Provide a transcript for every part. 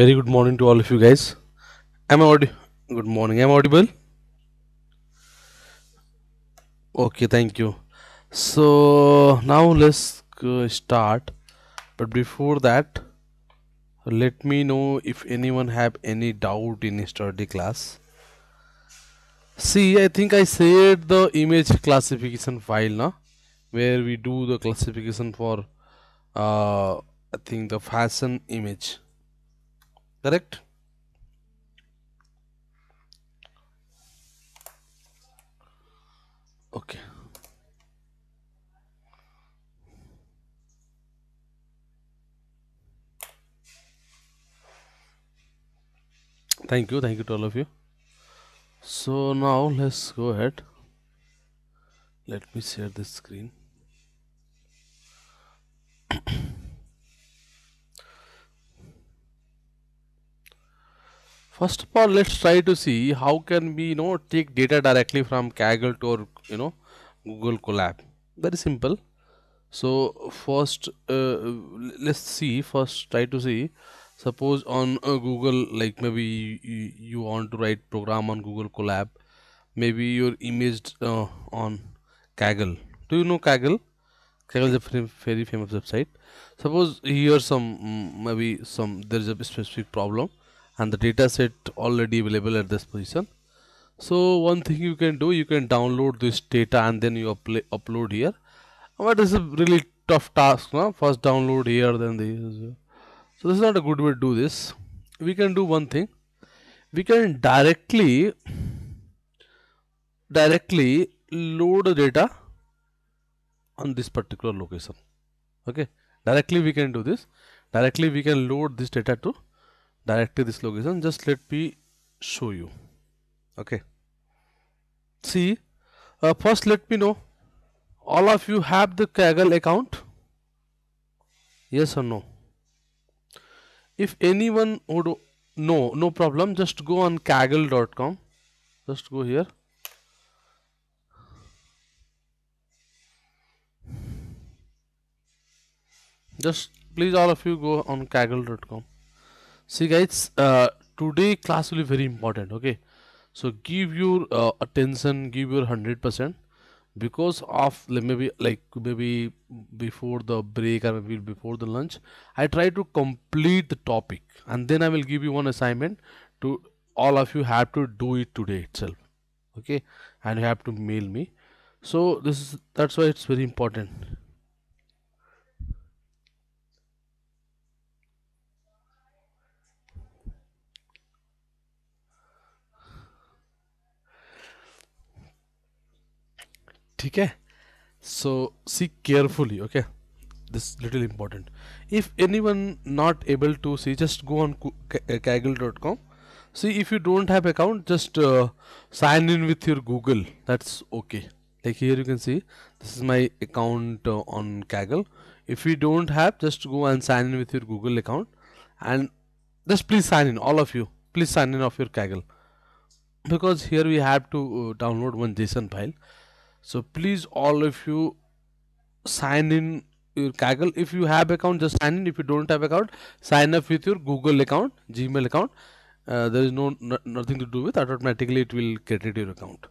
very good morning to all of you guys am i audi good morning am i audible okay thank you so now let's uh, start but before that let me know if anyone have any doubt in study class see i think i said the image classification file now, where we do the classification for uh, i think the fashion image correct okay thank you thank you to all of you so now let's go ahead let me share this screen first of all let's try to see how can we you know take data directly from kaggle to our you know google collab very simple so first uh, let's see first try to see suppose on uh, google like maybe you, you, want to write program on google collab maybe your image uh, on kaggle do you know kaggle kaggle is a very famous website suppose here some mm, maybe some there's a specific problem and the data set already available at this position so one thing you can do you can download this data and then you upload here but this is really tough task now first download here then this so this is not a good way to do this we can do one thing we can directly directly load the data on this particular location okay directly we can do this directly we can load this data to directly this location just let me show you okay see uh, first let me know all of you have the kaggle account yes or no if anyone would no no problem just go on kaggle.com just go here just please all of you go on kaggle.com see guys uh, today class will be very important okay so give your uh, attention give your 100% because of like, maybe like maybe before the break or maybe before the lunch I try to complete the topic and then I will give you one assignment to all of you have to do it today itself okay and you have to mail me so this is that's why it's very important Okay, so see carefully okay this little important if anyone not able to see just go on uh, kaggle.com see if you don't have account just uh, sign in with your google that's okay like here you can see this is my account uh, on kaggle if you don't have just go and sign in with your google account and just please sign in all of you please sign in of your kaggle because here we have to download one json file so please all of you sign in your Kaggle if you have account just sign in if you don't have account sign up with your Google account Gmail account uh, there is no, no, nothing to do with that automatically it will create your account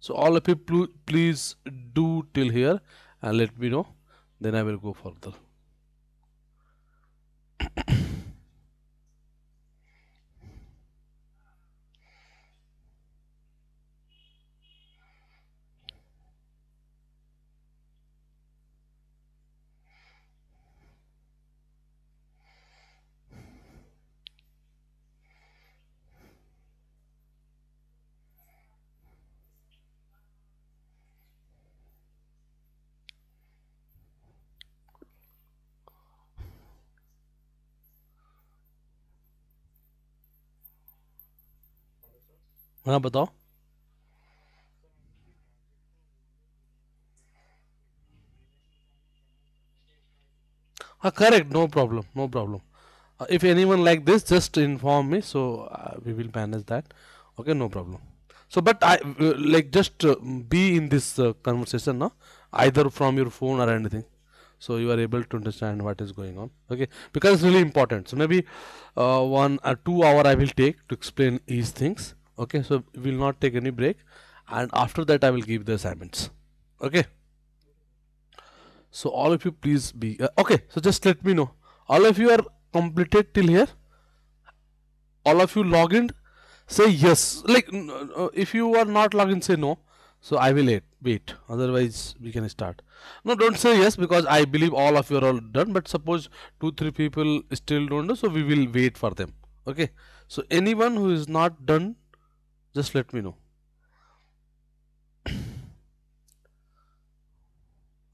so all of you pl please do till here and let me know then I will go further हाँ बताओ हाँ correct no problem no problem uh, if anyone like this just inform me so uh, we will manage that okay no problem so but i uh, like just be in this conversation no either from your phone or anything so you are able to understand what is going on okay because it's really important so maybe one or two hour i will take to explain these things okay so we'll not take any break and after that i will give the assignments okay so all of you please be uh, okay so just let me know all of you are completed till here all of you log in say yes like uh, if you are not logged in, say no so i will wait wait otherwise we can start no don't say yes because i believe all of you are all done but suppose two three people still don't know so we will wait for them okay so anyone who is not done just let me know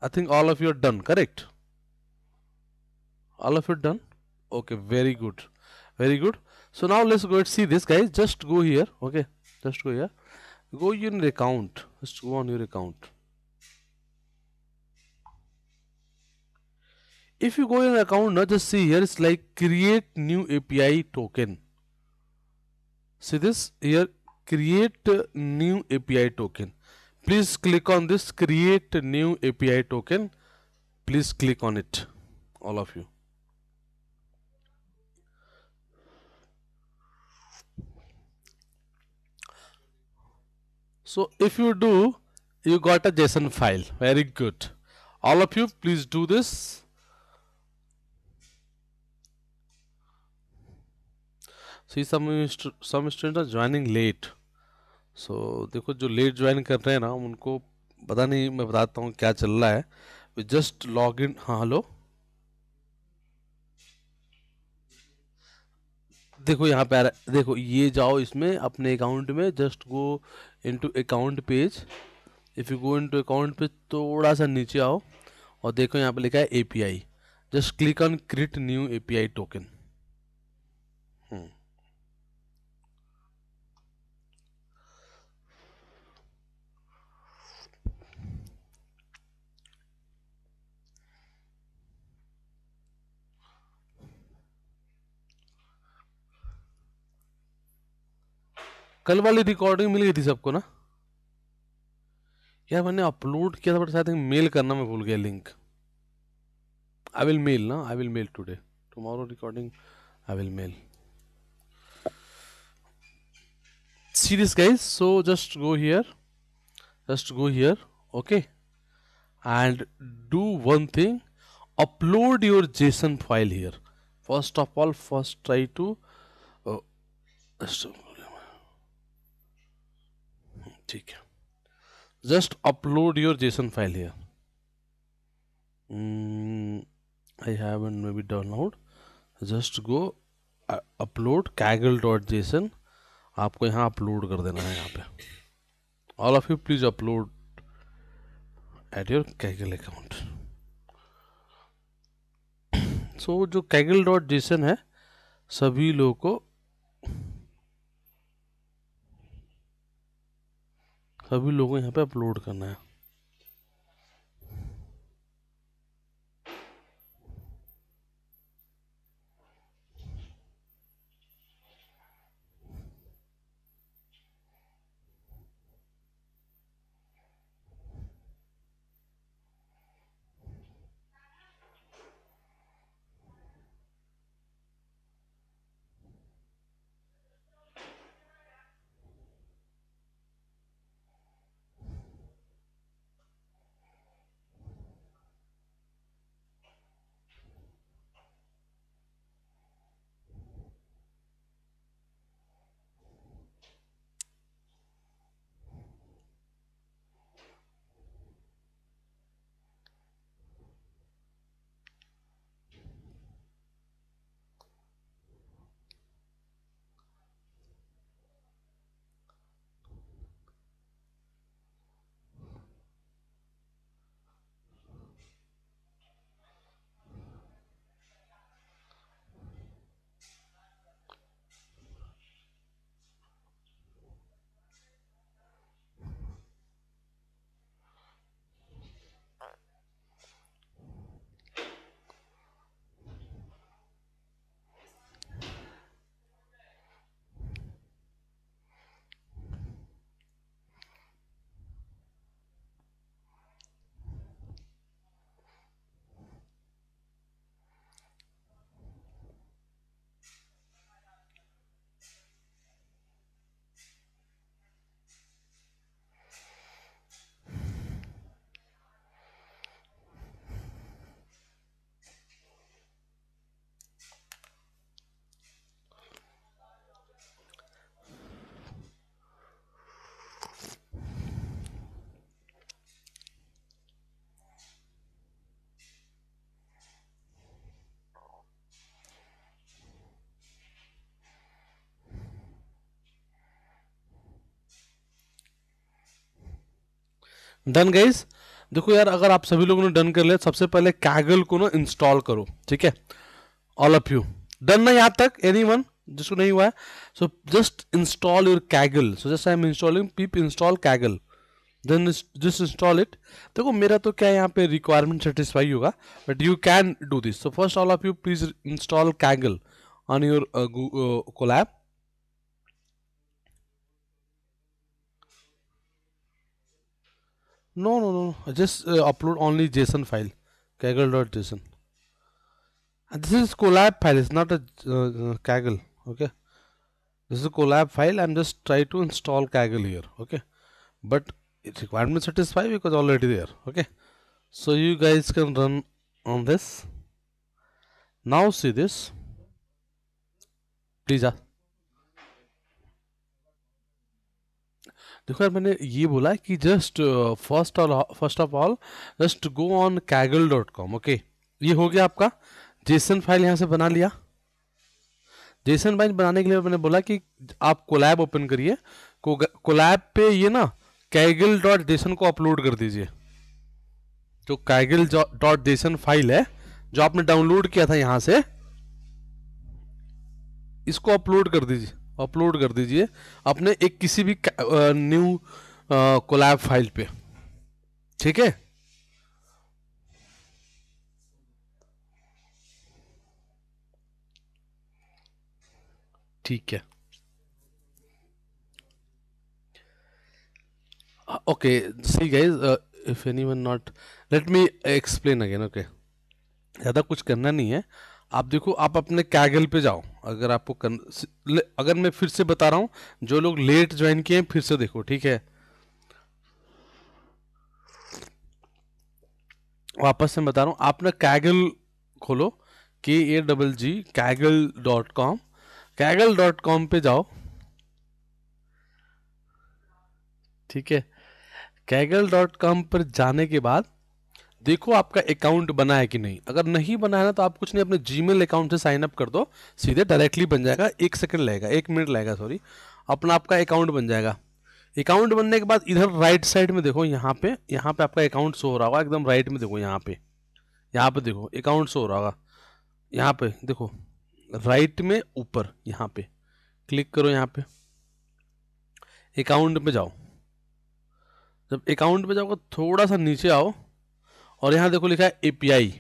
I think all of you are done correct all of you done okay very good very good so now let's go and see this guys just go here okay just go here go in your account just go on your account if you go in account now just see here it's like create new api token see this here create new API token. Please click on this create new API token. Please click on it, all of you. So if you do, you got a JSON file. Very good. All of you, please do this. See some student are joining late so देखो जो late join कर रहे हैं ना उनको पता नहीं मैं बताता हूँ क्या चल रहा है वी जस्ट लॉग इन हाँ हेलो देखो यहाँ पे आ रहा है देखो ये जाओ इसमें अपने अकाउंट में just go into account page if you go into account page थोड़ा सा नीचे आओ और देखो यहाँ पे लिखा है API just click on create new API token कल वाली रिकॉर्डिंग मिल गई थी सबको ना यार मैंने अपलोड किया था बट शायद मेल करना मैं भूल गया लिंक आई विल मेल ना I will mail today tomorrow recording I will mail serious guys so just go here just go here okay and do one thing upload your JSON file here first of all first try to ठीक है just upload your JSON file here I have an maybe download just go upload Kaggle dot JSON आपको यहाँ upload कर देना है यहाँ पे all of you please upload at your Kaggle account so जो कैगल डॉट जेसन है सभी लोगों को सभी लोगों यहाँ पे अपलोड करना है डन गाइज देखो यार अगर आप सभी लोगों ने डन कर लिया सबसे पहले कैगल को ना इंस्टॉल करो ठीक है ऑल ऑफ यू डन ना यहाँ तक एनी वन जिसको नहीं हुआ है so just install your Kaggle so just I am installing pip install Kaggle then just install it देखो मेरा तो क्या यहाँ पे रिक्वायरमेंट सेटिस्फाई होगा but you can do this so first all of you please install Kaggle on your Colab No, no, no. Just uh, upload only JSON file, kaggle.json. And this is collab file. It's not a uh, uh, kaggle. Okay. This is a collab file. I'm just try to install kaggle here. Okay. But it's requirement satisfied because already there. Okay. So you guys can run on this. Now see this. Please. देखो यार मैंने ये बोला कि just first all first of all just go on Kaggle dot com okay ये हो गया आपका जेसन फाइल यहाँ से बना लिया जेसन फाइल बनाने के लिए मैंने बोला कि आप कोलैब ओपन करिए कोलैब पे ये ना कैगल डॉट जेसन को अपलोड कर दीजिए जो कैगल डॉट जेसन फाइल है जो आपने डाउनलोड किया था यहाँ से इसको अपलोड कर दीजिए अपलोड कर दीजिए अपने एक किसी भी न्यू कोलैब फाइल पे ठीक है ठीक है ओके सही guys if any one not let me explain again okay ज़्यादा कुछ करना नहीं है आप देखो आप अपने कैगल पे जाओ अगर आपको कन, अगर मैं फिर से बता रहा हूं जो लोग लेट ज्वाइन किए हैं फिर से देखो ठीक है वापस से बता रहा हूं आप ना कैगल खोलो के A double G Kaggle dot com Kaggle dot com पे जाओ ठीक है कैगल डॉट कॉम पर जाने के बाद देखो आपका अकाउंट बना है कि नहीं अगर नहीं बना है ना तो आप कुछ नहीं अपने जीमेल अकाउंट से साइन अप कर दो सीधे डायरेक्टली बन जाएगा एक सेकंड लगेगा एक मिनट लगेगा सॉरी अपना आपका अकाउंट बन जाएगा अकाउंट बनने के बाद इधर राइट साइड में देखो यहाँ पे यहाँ पे आपका अकाउंट शो हो रहा होगा एकदम राइट में देखो यहाँ पे यहाँ पे देखो अकाउंट शो हो रहा होगा यहाँ पे देखो राइट में ऊपर यहाँ पे क्लिक करो यहाँ पे अकाउंट में जाओ जब अकाउंट में जाओगे थोड़ा सा नीचे आओ और यहाँ देखो लिखा है एपीआई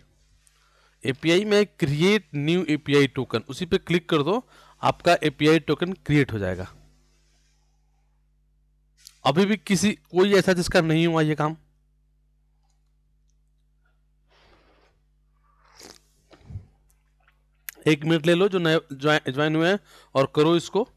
एपीआई में क्रिएट न्यू एपीआई टोकन उसी पे क्लिक कर दो आपका एपीआई टोकन क्रिएट हो जाएगा अभी भी किसी कोई ऐसा जिसका नहीं हुआ ये काम एक मिनट ले लो जो नए ज्वाइन हुए हैं और करो इसको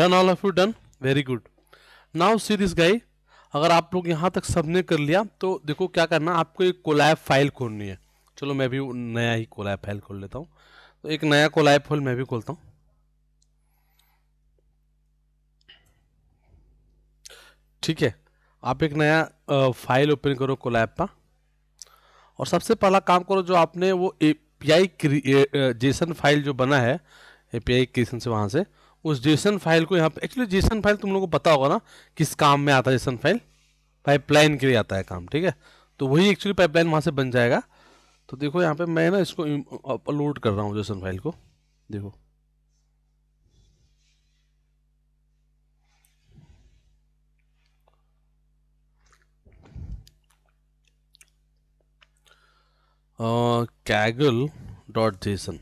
done all of you done very good now see this guy अगर आप लोग यहाँ तक सबने कर लिया तो देखो क्या करना आपको एक कोलैब फाइल खोलनी है चलो मैं भी नया ही कोलैब फाइल खोल लेता हूँ तो एक नया कोलैब फाइल मैं भी खोलता हूँ ठीक है आप एक नया फाइल ओपन करो कोलैब का और सबसे पहला काम करो जो आपने वो A P I JSON file जो बना है ए पी आई क्रिएशन से वहाँ से उस जेसन फाइल को यहाँ पे एक्चुअली जेसन फाइल तुम लोगों को पता होगा ना किस काम में आता है जेसन फाइल पाइपलाइन के लिए आता है काम ठीक है तो वही एक्चुअली पाइपलाइन वहाँ से बन जाएगा तो देखो यहाँ पे मैं ना इसको अपलोड कर रहा हूँ जेसन फाइल को देखो कैगल डॉट जेसन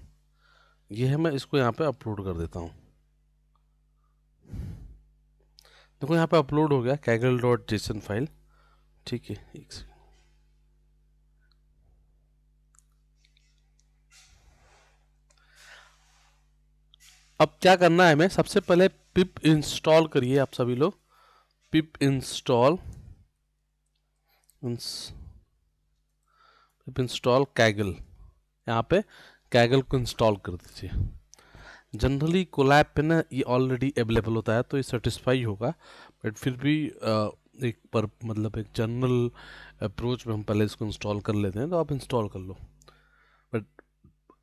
ये है मैं इसको यहाँ पे अपलोड कर देता हूँ देखो यहाँ पे अपलोड हो गया कैगल डॉट जेसन फाइल ठीक है एक सेकेंड अब क्या करना है हमें सबसे पहले पिप इंस्टॉल करिए आप सभी लोग pip install pip install Kaggle यहाँ पे कैगल को इंस्टॉल कर दीजिए जनरली कोलैब पे ना ये ऑलरेडी अवेलेबल होता है तो ये सेटिस्फाई होगा बट फिर भी एक पर मतलब एक जनरल अप्रोच में हम पहले इसको इंस्टॉल कर लेते हैं तो आप इंस्टॉल कर लो बट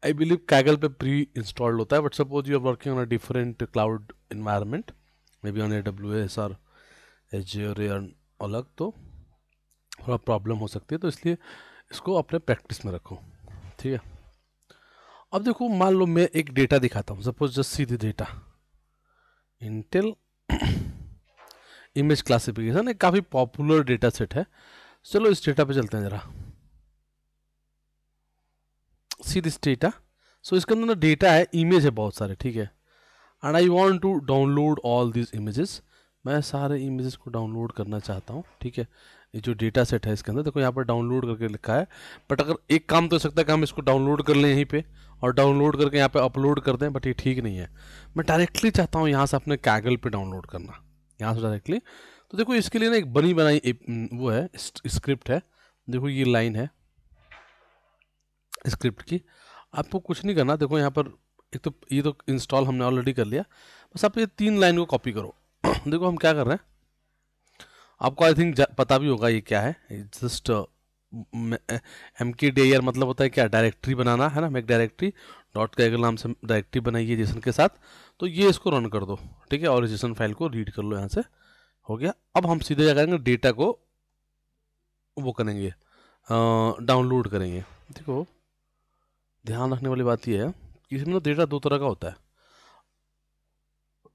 आई बिलीव कैगल पे प्री इंस्टॉल्ड होता है but suppose you are working on a different cloud environment maybe on A W S R H J और अलग तो थोड़ा प्रॉब्लम हो सकती है तो इसलिए इसको अपने प्रैक्टिस में रखो ठीक है अब देखो मान लो मैं एक डेटा दिखाता हूँ suppose just see data Intel image classification एक काफ़ी पॉपुलर डेटा सेट है चलो इस डेटा पे चलते हैं ज़रा सी दिस डेटा सो इसके अंदर ना डेटा है इमेज है बहुत सारे ठीक है and I want to download all this images मैं सारे इमेजेस को डाउनलोड करना चाहता हूँ ठीक है ये जो डेटा सेट है इसके अंदर देखो यहाँ पर डाउनलोड करके लिखा है बट अगर एक काम तो हो सकता है कि हम इसको डाउनलोड कर लें यहीं पर और डाउनलोड करके यहाँ पे अपलोड कर दें बट ये ठीक नहीं है मैं डायरेक्टली चाहता हूँ यहाँ से अपने कैगल पे डाउनलोड करना यहाँ से डायरेक्टली तो देखो इसके लिए ना एक बनी बनाई वो है स्क्रिप्ट है देखो ये लाइन है स्क्रिप्ट की आपको कुछ नहीं करना देखो यहाँ पर एक तो ये तो इंस्टॉल हमने ऑलरेडी कर लिया बस आप ये तीन लाइन को कॉपी करो देखो हम क्या कर रहे हैं आपको आई थिंक पता भी होगा ये क्या है just M K D R मतलब होता है क्या डायरेक्टरी बनाना है ना मेक डायरेक्टरी डॉट कैगल नाम से डायरेक्टरी बनाइए जेसन के साथ तो ये इसको रन कर दो ठीक है और जेसन फाइल को रीड कर लो यहाँ से हो गया अब हम सीधे क्या करेंगे डेटा को वो करेंगे डाउनलोड करेंगे देखो ध्यान रखने वाली बात यह है कि इसमें ना डेटा दो तरह का होता है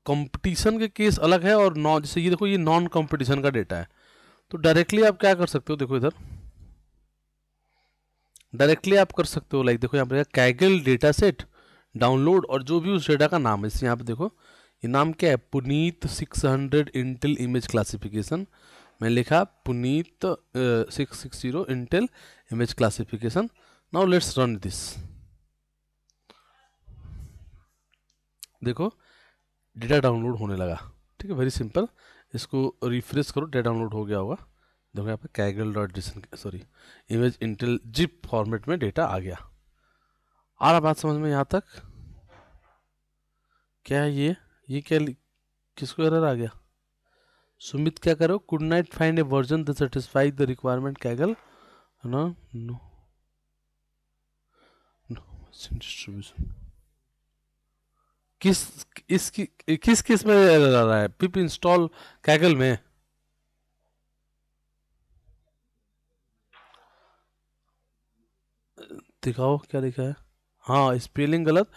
कंपटीशन के केस अलग है और नॉन जैसे ये देखो ये नॉन कंपटीशन का डेटा है तो डायरेक्टली आप क्या कर सकते हो देखो इधर डायरेक्टली आप कर सकते हो लाइक देखो यहाँ पर कैगल डेटा सेट डाउनलोड और जो भी उस डेटा का नाम है इसे यहाँ पे देखो ये नाम क्या है Puneet 600 hundred Intel image classification मैंने लिखा Puneet six six zero Intel image classification now let's run this देखो डेटा डाउनलोड होने लगा ठीक है वेरी सिंपल इसको रिफ्रेश करो डेटा डाउनलोड हो गया होगा देखो यहाँ पे Kaggle dot JSON sorry image Intel zip format में डेटा आ गया आ रहा बात समझ में यहाँ तक क्या है ये ये क्या किसको एरर आ गया सुमित क्या करो could not find a version the satisfy the requirement Kaggle है ना नो डिस्ट्रीब्यूशन किस इसकी किस किस में एरर आ रहा है पिप इंस्टॉल कैगल में दिखाओ क्या लिखा है हाँ स्पेलिंग गलत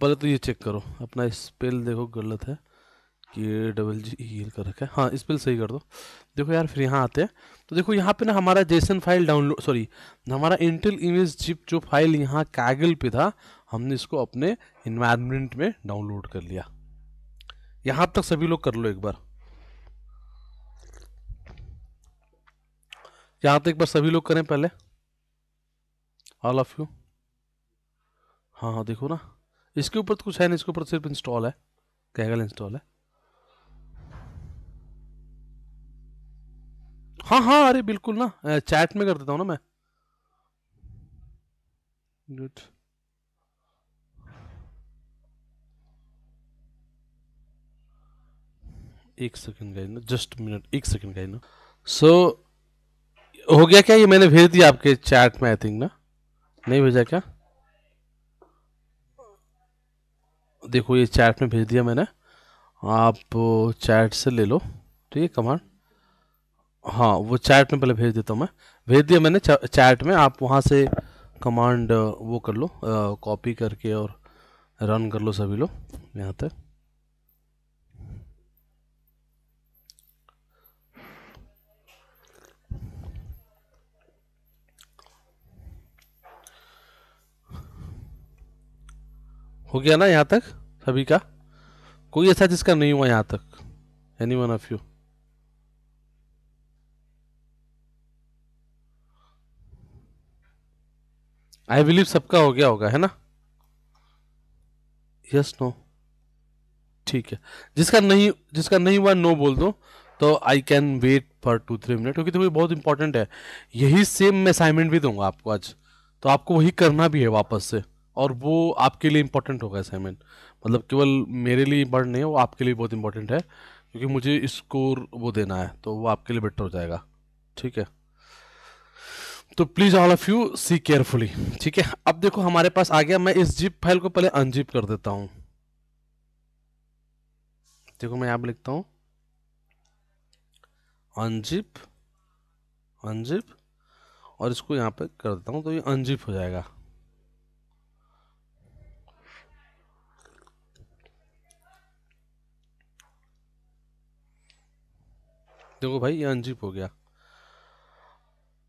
पहले तो ये चेक करो अपना स्पेल देखो गलत है कि डबल जी ई कर रखा है हाँ स्पेल सही कर दो देखो यार फिर यहाँ आते हैं तो देखो यहाँ पे ना हमारा जेसन फाइल डाउनलोड सॉरी हमारा इंटेल इमेज जिप जो फाइल यहाँ कागल पे था हमने इसको अपने इन्वायरमेंट में डाउनलोड कर लिया यहाँ तक सभी लोग कर लो एक बार यहाँ तक एक बार सभी लोग करें पहले ऑल ऑफ यू हाँ हाँ देखो ना इसके ऊपर तो कुछ है नहीं इसके ऊपर सिर्फ इंस्टॉल है कैगल इंस्टॉल है हाँ हाँ अरे बिल्कुल ना चैट में कर देता हूँ ना मैं गुड एक सेकंड का ना जस्ट मिनट एक सेकंड का ना सो हो गया क्या ये मैंने भेज दिया आपके चैट में आई थिंक ना नहीं भेजा क्या देखो ये चैट में भेज दिया मैंने आप चैट से ले लो ठीक है कमांड हाँ वो चैट में पहले भेज देता हूँ मैं भेज दिया मैंने चैट में आप वहाँ से कमांड वो कर लो कॉपी करके और रन कर लो सभी लोग यहाँ तक हो गया ना यहाँ तक सभी का कोई ऐसा जिसका नहीं हुआ यहाँ तक any one of you I believe सबका हो गया होगा है ना यस नो ठीक है जिसका नहीं जिसका नहीं हुआ नो बोल दो तो I can wait for two three minute क्योंकि देखो बहुत इंपॉर्टेंट है यही सेम मैं असाइनमेंट भी दूंगा आपको आज तो आपको वही करना भी है वापस से और वो आपके लिए इम्पोर्टेंट होगा असाइनमेंट मतलब केवल मेरे लिए इम्पोर्टेंट नहीं है वो आपके लिए बहुत इंपॉर्टेंट है क्योंकि मुझे स्कोर वो देना है तो वो आपके लिए बेटर हो जाएगा ठीक है तो please all of you see carefully ठीक है अब देखो हमारे पास आ गया मैं इस जिप फाइल को पहले अनजिप कर देता हूँ देखो मैं यहाँ पर लिखता हूँ अनजिप अनजिप और इसको यहाँ पे कर देता हूँ तो ये अनजिप हो जाएगा देखो भाई ये अनजिप हो गया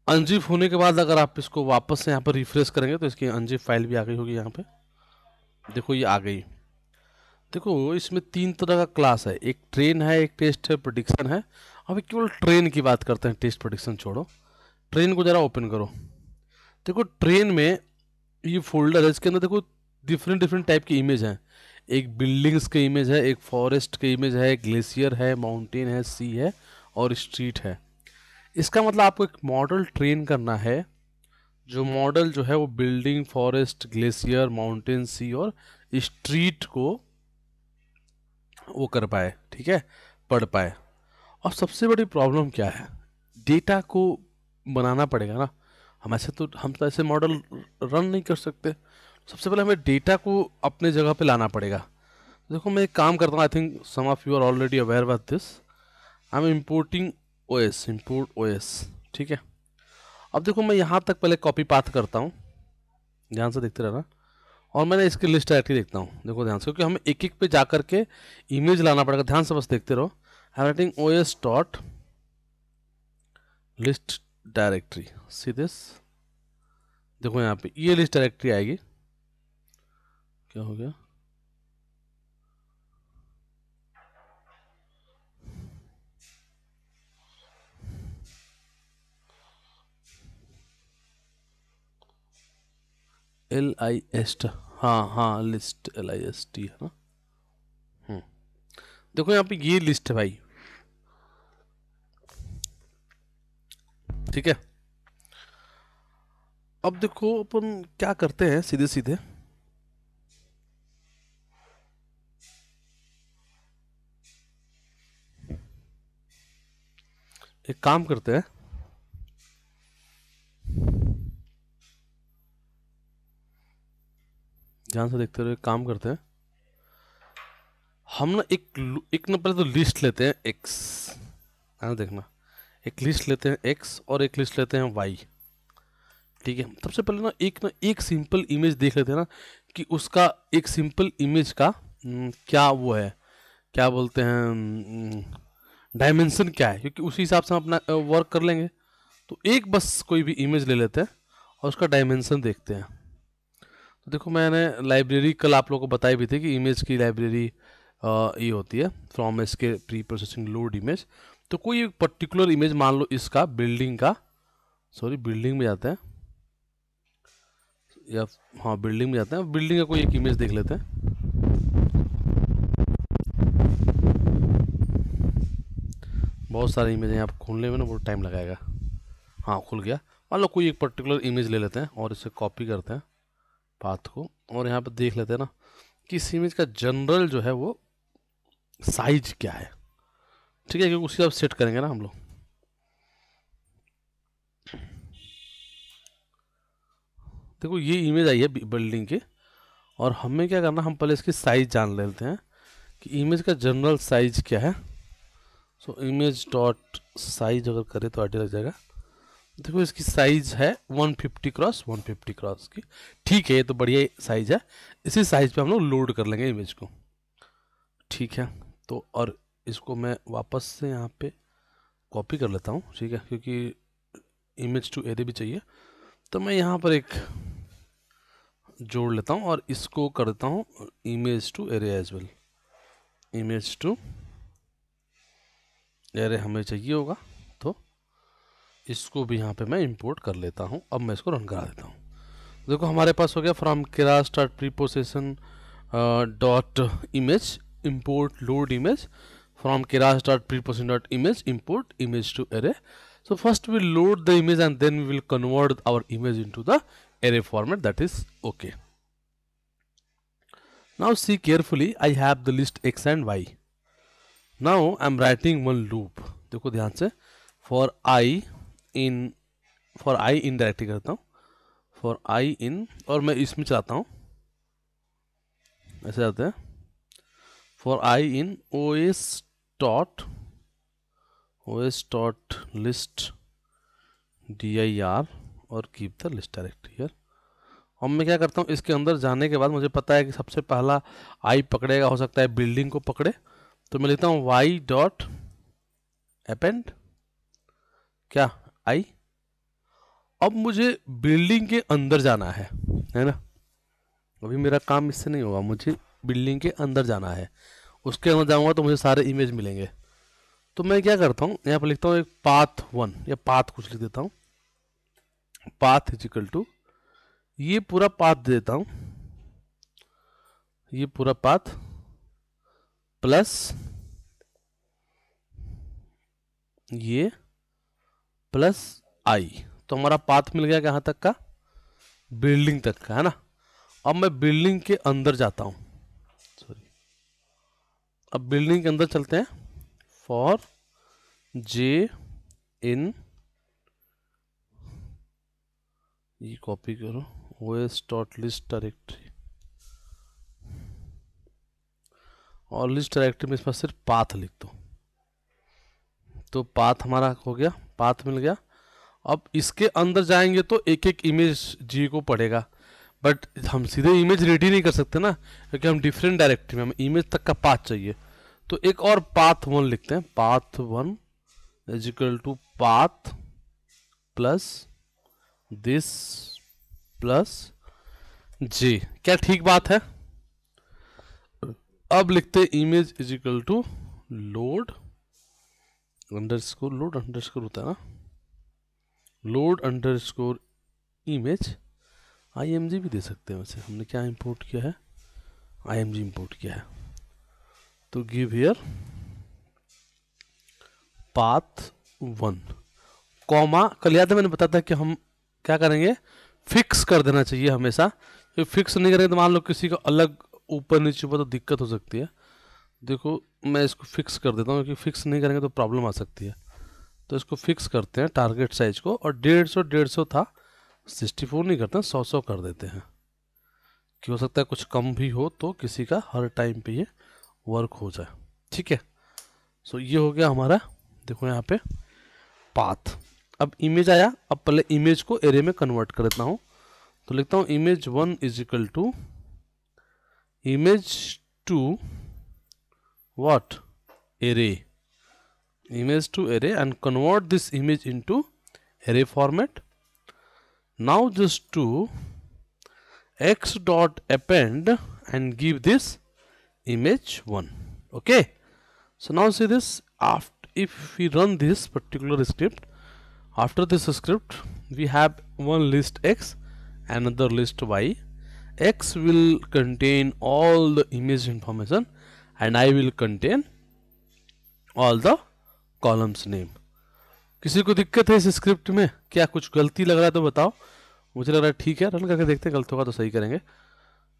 अनजिप होने के बाद अगर आप इसको वापस से यहाँ पर रिफ्रेश करेंगे तो इसकी अनजिप फाइल भी आ गई होगी यहाँ पे देखो ये आ गई देखो इसमें तीन तरह का क्लास है एक ट्रेन है एक टेस्ट है प्रोडिक्शन है अब केवल ट्रेन की बात करते हैं टेस्ट प्रोडिक्शन छोड़ो ट्रेन को ज़रा ओपन करो देखो ट्रेन में ये फोल्डर है इसके अंदर देखो डिफरेंट डिफरेंट टाइप की इमेज हैं एक बिल्डिंग्स के इमेज है एक फॉरेस्ट के इमेज है ग्लेशियर है माउंटेन है सी है और स्ट्रीट है इसका मतलब आपको एक मॉडल ट्रेन करना है जो मॉडल जो है वो building forest glacier mountain sea और स्ट्रीट को वो कर पाए ठीक है पढ़ पाए और सबसे बड़ी प्रॉब्लम क्या है डेटा को बनाना पड़ेगा ना हम ऐसे तो हम तो ऐसे मॉडल रन नहीं कर सकते सबसे पहले हमें डेटा को अपने जगह पे लाना पड़ेगा देखो मैं एक काम करता हूँ I think some of you are already aware with this I am importing O S import O S ठीक है अब देखो मैं यहाँ तक पहले कॉपी पाथ करता हूँ ध्यान से देखते रहना और मैंने इसकी लिस्ट डायरेक्टली देखता हूँ देखो ध्यान से क्योंकि हमें एक एक पे जा करके इमेज लाना पड़ेगा ध्यान से बस देखते रहो I writing O S dot list directory see this देखो यहाँ पे ये लिस्ट डायरेक्ट्री आएगी क्या हो गया एल आई एस टी हाँ हाँ list L I S T है ना हम्म। देखो यहाँ पे ये लिस्ट है भाई ठीक है अब देखो अपन क्या करते हैं सीधे सीधे एक काम करते हैं ध्यान से देखते रहे काम करते हैं हम ना एक एक ना पहले तो लिस्ट लेते हैं एक्स है ना देखना एक लिस्ट लेते हैं एक्स और एक लिस्ट लेते हैं वाई ठीक है सबसे पहले ना एक ना एक सिंपल इमेज देख लेते हैं ना कि उसका एक सिंपल इमेज का हम्म, क्या वो है क्या बोलते हैं डायमेंशन हम्म, क्या है क्योंकि उसी हिसाब से हम अपना वर्क कर लेंगे तो एक बस कोई भी इमेज ले लेते हैं और उसका डायमेंशन देखते हैं तो देखो मैंने लाइब्रेरी कल आप लोगों को बताई भी थी कि इमेज की लाइब्रेरी ये होती है from S K pre processing load image तो कोई एक पर्टिकुलर इमेज मान लो इसका बिल्डिंग का सॉरी बिल्डिंग में जाते हैं या हाँ बिल्डिंग में जाते हैं बिल्डिंग का कोई एक इमेज देख लेते हैं बहुत सारे इमेज हैं आप खोलने में ना बहुत टाइम लगाएगा हाँ खुल गया मान लो कोई एक पर्टिकुलर इमेज ले लेते हैं और इसे कॉपी करते हैं पाथ को और यहाँ पर देख लेते हैं ना कि इस इमेज का जनरल जो है वो साइज क्या है ठीक है क्योंकि उसी आप सेट करेंगे ना हम लोग देखो ये इमेज आई है बिल्डिंग की और हमें क्या करना हम पहले इसकी साइज जान लेते हैं कि इमेज का जनरल साइज क्या है सो इमेज डॉट साइज अगर करें तो आइडिया लग जाएगा देखो इसकी साइज है 150 क्रॉस वन क्रॉस की ठीक है ये तो बढ़िया साइज है इसी साइज पे हम लोग लोड कर लेंगे इमेज को ठीक है तो और इसको मैं वापस से यहाँ पे कॉपी कर लेता हूँ ठीक है क्योंकि इमेज टू एरे भी चाहिए तो मैं यहाँ पर एक जोड़ लेता हूँ और इसको कर देता हूँ image to array as well image to array हमें चाहिए होगा इसको भी यहाँ पे मैं इंपोर्ट कर लेता हूँ अब मैं इसको रन करा देता हूँ देखो हमारे पास हो गया from Keras start preprocessing dot image import load image from Keras start preprocessing dot image import image to array so first we load the image and then we will convert our image into the array format that is okay now see carefully I have the list X and Y now I am writing one loop देखो ध्यान से for I in for I in directly करता हूँ for I इन और मैं इसमें चलाता हूँ ऐसे आते हैं for I in O S dot O S dot list D I R और keep the list direct here और मैं क्या करता हूँ इसके अंदर जाने के बाद मुझे पता है कि सबसे पहला आई पकड़ेगा हो सकता है बिल्डिंग को पकड़े तो मैं लिखता हूँ वाई डॉट अपेंड क्या आई अब मुझे बिल्डिंग के अंदर जाना है है ना अभी मेरा काम इससे नहीं होगा मुझे बिल्डिंग के अंदर जाना है उसके अंदर जाऊंगा तो मुझे सारे इमेज मिलेंगे तो मैं क्या करता हूँ यहाँ पर लिखता हूँ एक पाथ वन या पाथ कुछ लिख देता हूँ पाथ इजिकल टू ये पूरा पाथ दे देता हूँ ये पूरा पाथ प्लस ये प्लस आई तो हमारा पाथ मिल गया कहाँ तक का बिल्डिंग तक का है ना अब मैं बिल्डिंग के अंदर जाता हूँ सॉरी अब बिल्डिंग के अंदर चलते हैं फॉर जे इन ये कॉपी करो O S dot list directory और लिस्ट डायरेक्टरी में इस पर सिर्फ पाथ लिख दो तो पाथ हमारा हो गया पाथ मिल गया अब इसके अंदर जाएंगे तो एक एक इमेज जी को पड़ेगा बट हम सीधे इमेज रेडी नहीं कर सकते ना क्योंकि हम डिफरेंट डायरेक्टिव में हमें इमेज तक का पाथ चाहिए तो एक और पाथ वन लिखते हैं path one is equal to path plus this plus जी क्या ठीक बात है अब लिखते image is equal to load underscore load underscore होता है ना लोड अंडर स्कोर इमेज आई भी दे सकते हैं वैसे हमने क्या इंपोर्ट किया है आई एम जी इम्पोर्ट किया है तो give here path one comma कल याद है मैंने बताया था कि हम क्या करेंगे फिक्स कर देना चाहिए हमेशा फिक्स तो नहीं करेंगे तो मान लो किसी का अलग ऊपर नीचे हुआ तो दिक्कत हो सकती है देखो मैं इसको फिक्स कर देता हूँ क्योंकि फिक्स नहीं करेंगे तो प्रॉब्लम आ सकती है तो इसको फिक्स करते हैं टारगेट साइज को और डेढ़ सौ डेढ़ सौ था सिक्सटी फोर नहीं करते हैं सौ सौ कर देते हैं कि हो सकता है कुछ कम भी हो तो किसी का हर टाइम पे ये वर्क हो जाए ठीक है सो ये हो गया हमारा देखो यहाँ पे पाथ अब इमेज आया अब पहले इमेज को एरे में कन्वर्ट कर देता हूँ तो लिखता हूँ image one is equal to image two what array image to array and convert this image into array format now just to x dot append and give this image 1 okay so now see this after if we run this particular script after this script we have one list x another list y x will contain all the image information and I will contain all the columns name किसी को दिक्कत है इस script में क्या कुछ गलती लग रहा है तो बताओ मुझे लग रहा है ठीक है रन करके देखते हैं गलत होगा तो सही करेंगे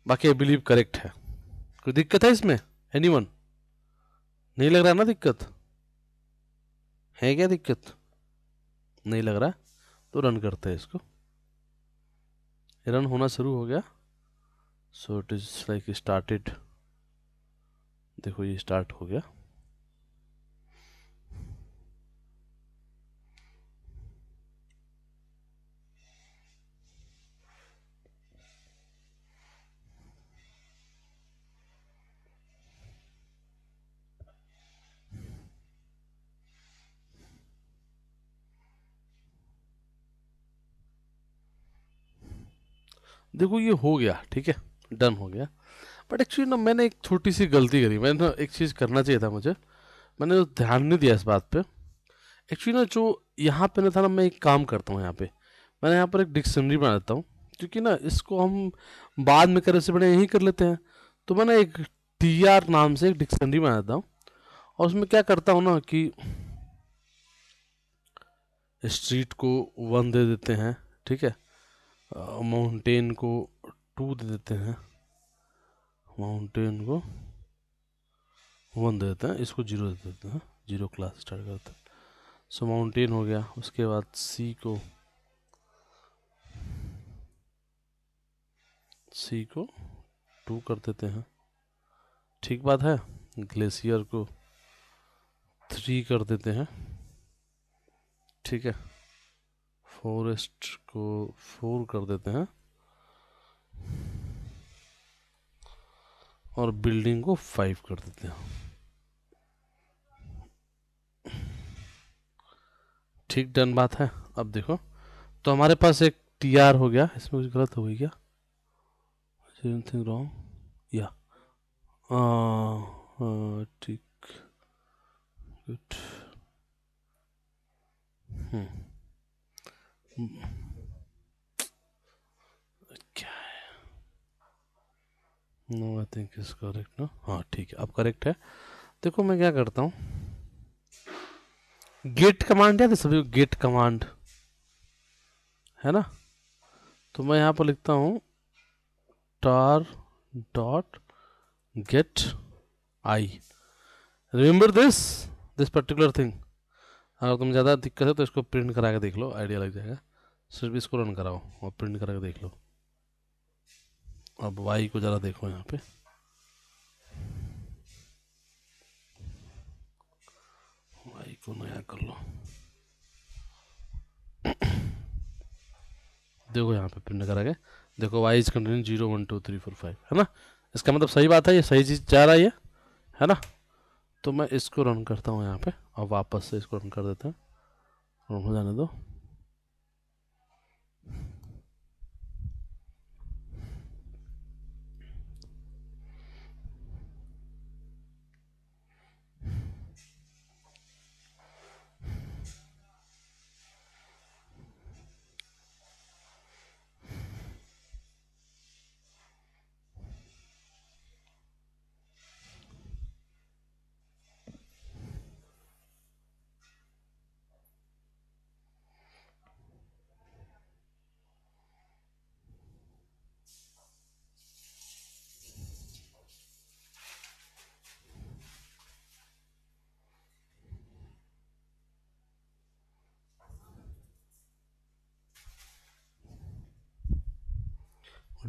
बाकी आई बिलीव करेक्ट है कोई दिक्कत है इसमें एनी वन नहीं लग रहा है ना दिक्कत है क्या दिक्कत नहीं लग रहा तो रन करते हैं इसको रन होना शुरू हो गया so it is like started देखो ये स्टार्ट हो गया देखो ये हो गया ठीक है डन हो गया बट एक्चुअली ना मैंने एक छोटी सी गलती करी मैंने ना एक चीज़ करना चाहिए था मुझे मैंने तो ध्यान नहीं दिया इस बात पे एक्चुअली ना जो यहाँ पे ना था ना मैं एक काम करता हूँ यहाँ पे मैंने यहाँ पर एक डिक्शनरी बना देता हूँ क्योंकि ना इसको हम बाद में करें से बड़े यहीं कर लेते हैं तो मैंने एक टी आर नाम से एक डिक्शनरी बना देता हूँ और उसमें क्या करता हूँ ना कि स्ट्रीट को वन दे देते हैं ठीक है माउंटेन को टू दे देते हैं माउंटेन को वन देते हैं इसको जीरो दे देते हैं जीरो क्लास स्टार्ट करते हैं सो माउंटेन हो गया उसके बाद सी को सी को टू कर देते हैं ठीक बात है ग्लेशियर को थ्री कर देते हैं ठीक है फॉरेस्ट को फोर कर देते हैं और बिल्डिंग को फाइव कर देते हैं ठीक डन बात है अब देखो तो हमारे पास एक टी आर हो गया इसमें कुछ गलत हो गई क्या थिंग रॉन्ग या ठीक good hmm hmm. No I think is correct ना हाँ ठीक है अब करेक्ट है देखो मैं क्या करता हूँ गेट कमांड है सभी गेट कमांड है ना तो मैं यहाँ पर लिखता हूँ tar dot get I remember this this particular thing अगर तुम ज़्यादा दिक्कत है तो इसको प्रिंट करा के देख लो आइडिया लग जाएगा सिर्फ इसको रन कराओ और प्रिंट करा के देख लो अब वाई को ज़रा देखो यहाँ पे वाई को नया कर लो देखो यहाँ पे प्रिंट करा गया देखो Y is contain zero one two three four five है ना इसका मतलब सही बात है ये सही चीज़ जा रहा है है ना तो मैं इसको रन करता हूँ यहाँ पे और वापस से इसको रन कर देते हैं रन हो जाने दो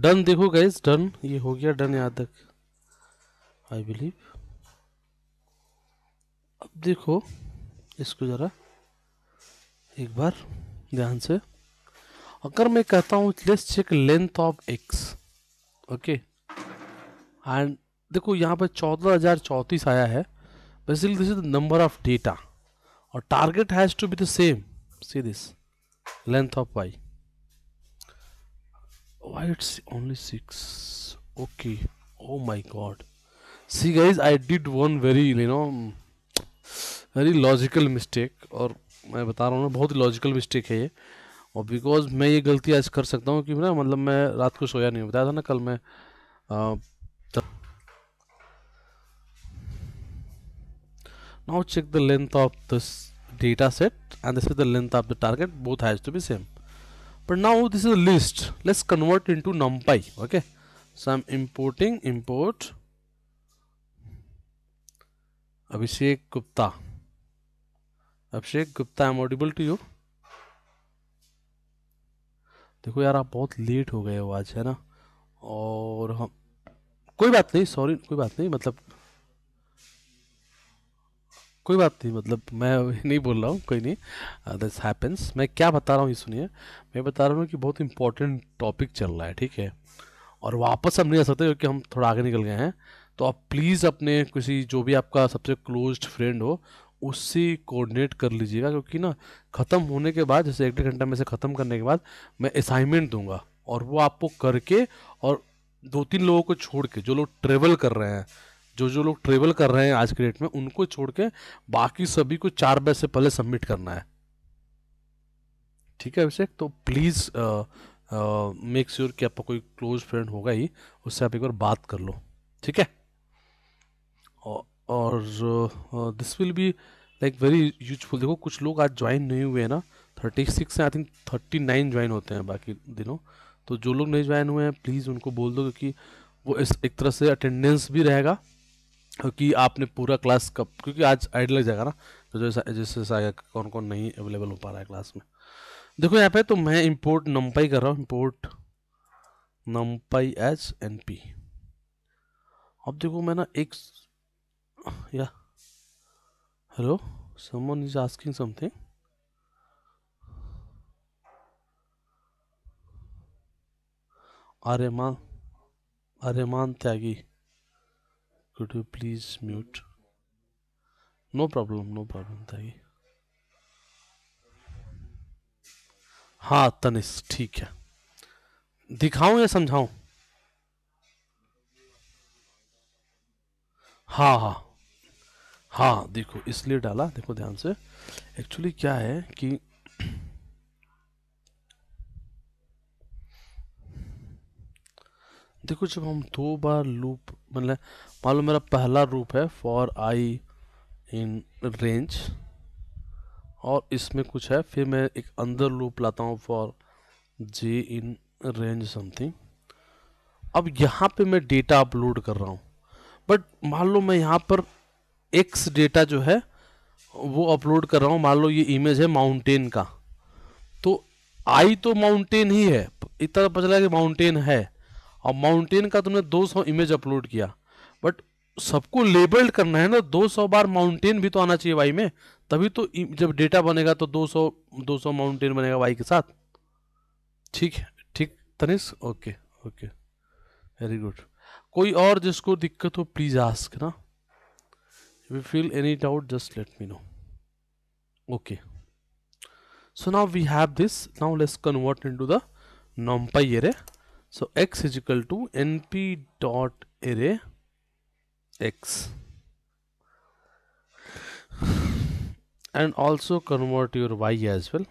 डन देखो गाइज डन ये हो गया डन यहाँ तक आई बिलीव अब देखो इसको ज़रा एक बार ध्यान से अगर मैं कहता हूँ let's check length of X okay and देखो यहाँ पर चौदह हज़ार चौंतीस आया है basically this is the number of data और target has to be the same see this length of Y why it's only six okay oh my god see guys i did one very you know very logical mistake or मैं बता रहा हूँ ना बहुत ही logical mistake है ये और because मैं ये गलती आज कर सकता हूँ कि ना मतलब मैं रात को सोया नहीं बताया था ना कल मैं now check the length of this data set and this is the length of the target both has to be same but now this is a list let's convert into numpy okay so i'm importing import abhishek gupta abhishek gupta i'm audible to you देखो यार आप बहुत late हो गए हो आज है ना और हम कोई बात नहीं सॉरी कोई बात नहीं मतलब कोई बात नहीं मतलब मैं नहीं बोल रहा हूँ कोई नहीं दिस uh, हैपन्स मैं क्या बता रहा हूँ ये सुनिए मैं बता रहा हूँ कि बहुत इंपॉर्टेंट टॉपिक चल रहा है ठीक है और वापस हम नहीं आ सकते क्योंकि हम थोड़ा आगे निकल गए हैं तो आप प्लीज़ अपने किसी जो भी आपका सबसे क्लोज फ्रेंड हो उससे कोऑर्डिनेट कर लीजिएगा क्योंकि ना ख़त्म होने के बाद जैसे एक डेढ़ घंटा में से ख़त्म करने के बाद मैं असाइनमेंट दूंगा और वो आपको करके और दो तीन लोगों को छोड़ के जो लोग ट्रेवल कर रहे हैं जो जो लोग ट्रेवल कर रहे हैं आज के डेट में उनको छोड़ के बाकी सभी को चार बजे से पहले सबमिट करना है ठीक है अभिषेक तो प्लीज़ मेक श्योर कि आपका कोई क्लोज फ्रेंड होगा ही उससे आप एक बार बात कर लो ठीक है और this will be like very useful देखो कुछ लोग आज ज्वाइन नहीं हुए हैं ना थर्टी सिक्स से I think thirty nine join होते हैं बाकी दिनों तो जो लोग नहीं ज्वाइन हुए हैं प्लीज़ उनको बोल दो क्योंकि वो इस एक तरह से अटेंडेंस भी रहेगा क्योंकि आपने पूरा क्लास कब क्योंकि आज आइड लग जाएगा ना तो जैसे जैसे आएगा कौन कौन नहीं अवेलेबल हो पा रहा है क्लास में देखो यहाँ पे तो मैं इम्पोर्ट नम्पाई कर रहा हूँ import numpy H N P अब देखो मैं ना एक या hello someone is asking something अरे माँ अरे मान त्यागी could you please mute no problem no problem था ये हाँ तनिष ठीक है दिखाऊं या समझाऊं हाँ हाँ हाँ देखो इसलिए डाला देखो ध्यान से एक्चुअली क्या है कि देखो जब हम दो बार लूप मतलब मान लो मेरा पहला रूप है फॉर आई इन रेंज और इसमें कुछ है फिर मैं एक अंदर लूप लाता हूँ for G in range something अब यहाँ पे मैं डेटा अपलोड कर रहा हूँ बट मान लो मैं यहाँ पर एक्स डेटा जो है वो अपलोड कर रहा हूँ मान लो ये इमेज है माउंटेन का तो आई तो माउंटेन ही है इतना पता चला कि माउंटेन है और माउंटेन का तुमने 200 इमेज अपलोड किया बट सबको लेबल्ड करना है ना 200 बार माउंटेन भी तो आना चाहिए वाई में तभी तो जब डेटा बनेगा तो 200 200 माउंटेन बनेगा वाई के साथ ठीक है ठीक Tanish okay okay very good कोई और जिसको दिक्कत हो प्लीज आस्क ना you feel any doubt just let me know okay now we have this now let's convert in into the numpy array so X is equal to N P dot array x and also convert your y as well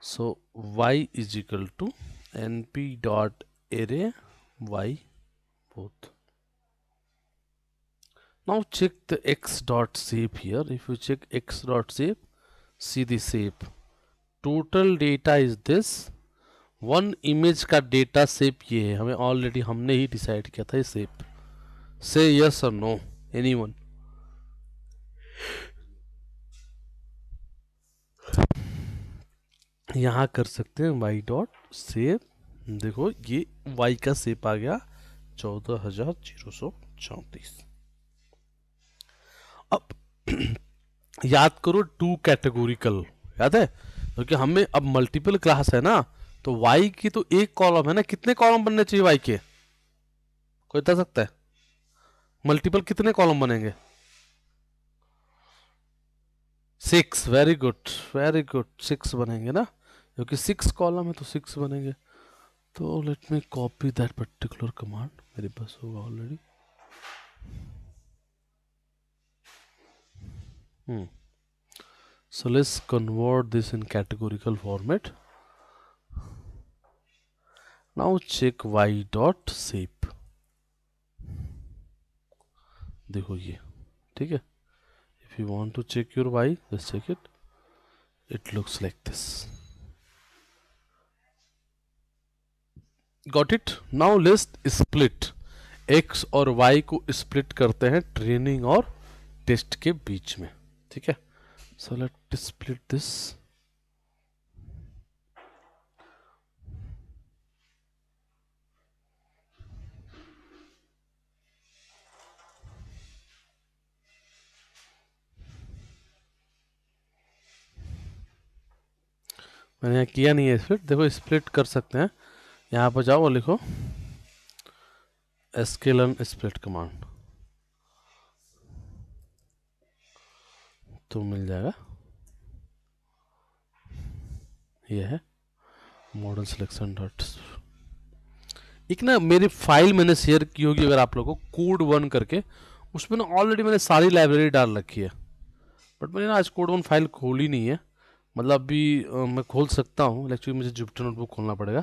so y is equal to np dot array y both now check the x dot shape here if you check x dot shape see the shape total data is this one image ka data shape ye hai hame already humne hi decide kiya tha ye shape say yes or no anyone यहाँ कर सकते हैं Y dot save देखो ये Y का सेप आ गया चौदह हजार जीरो सौ चौतीस अब याद करो टू कैटेगोरिकल याद है क्योंकि तो हमें अब मल्टीपल क्लास है ना तो वाई की तो एक कॉलम है ना कितने कॉलम बनने चाहिए वाई के कोई बता सकता है मल्टीपल कितने कॉलम बनेंगे six very good very good six बनेंगे ना क्योंकि सिक्स कॉलम है तो सिक्स बनेंगे तो let me copy that particular command मेरे पास होगा already so let's convert this in categorical format now check Y dot shape देखो ये ठीक है if you want to check your Y let's check it it looks like this got it now list split X और Y को split करते हैं training और test के बीच में ठीक है सो लेट स्प्लिट दिस मैंने यहाँ किया नहीं है स्प्लिट देखो स्प्लिट कर सकते हैं यहाँ पर जाओ लिखो एसकेल स्प्लिट कमांड तो मिल जाएगा यह है मॉडल सिलेक्शन डॉट एक ना मेरी फाइल मैंने शेयर की होगी अगर आप लोगों को कोड वन करके उसमें ना ऑलरेडी मैंने सारी लाइब्रेरी डाल रखी है बट मैंने ना आज कोड वन फाइल खोली नहीं है मतलब अभी मैं खोल सकता हूँ एक्चुअली मुझे जुपिटर नोटबुक खोलना पड़ेगा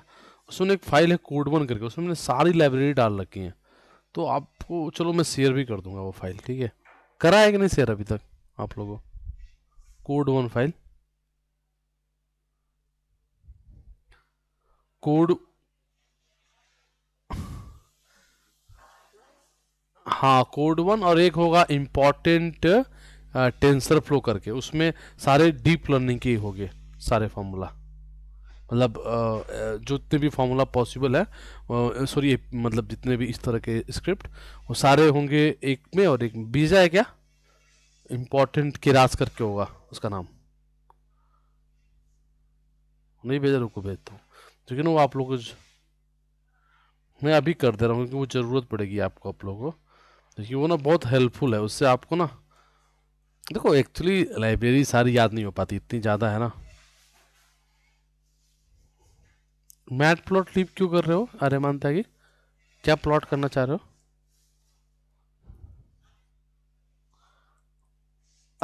उसमें एक फाइल है कोड वन करके उसमें मैंने सारी लाइब्रेरी डाल रखी है तो आपको चलो मैं शेयर भी कर दूंगा वो फाइल ठीक है करा है कि नहीं शेयर अभी तक आप लोगों कोड वन फाइल कोड हाँ कोड वन और एक होगा इम्पोर्टेंट टेंसर फ्लो करके उसमें सारे डीप लर्निंग के ही होंगे सारे फार्मूला मतलब जो जितने भी फार्मूला पॉसिबल है सॉरी मतलब जितने भी इस तरह के स्क्रिप्ट वो सारे होंगे एक में और एक बीजा है क्या इम्पोर्टेंट किरास करके होगा उसका नाम नहीं भेजा रुको भेजता हूँ लेकिन वो आप लोग मैं अभी कर दे रहा हूँ क्योंकि वो ज़रूरत पड़ेगी आपको आप लोगों को क्योंकि वो ना बहुत हेल्पफुल है उससे आपको ना देखो एक्चुअली लाइब्रेरी सारी याद नहीं हो पाती इतनी ज़्यादा है ना मैट प्लॉट लीप क्यों कर रहे हो अरे मानता कि क्या प्लॉट करना चाह रहे हो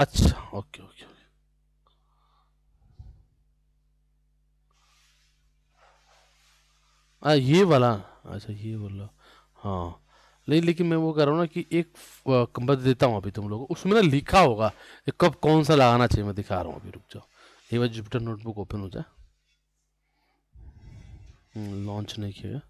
अच्छा ओके ओके ओके आ ये वाला अच्छा ये बोला हाँ नहीं लेकिन मैं वो कह रहा हूँ ना कि एक कंबल देता हूँ अभी तुम लोग उसमें ना लिखा होगा कब कौन सा लगाना चाहिए मैं दिखा रहा हूँ अभी रुक जाओ एक बार जुपिटर नोटबुक ओपन हो जाए लॉन्च हम्म, नहीं किया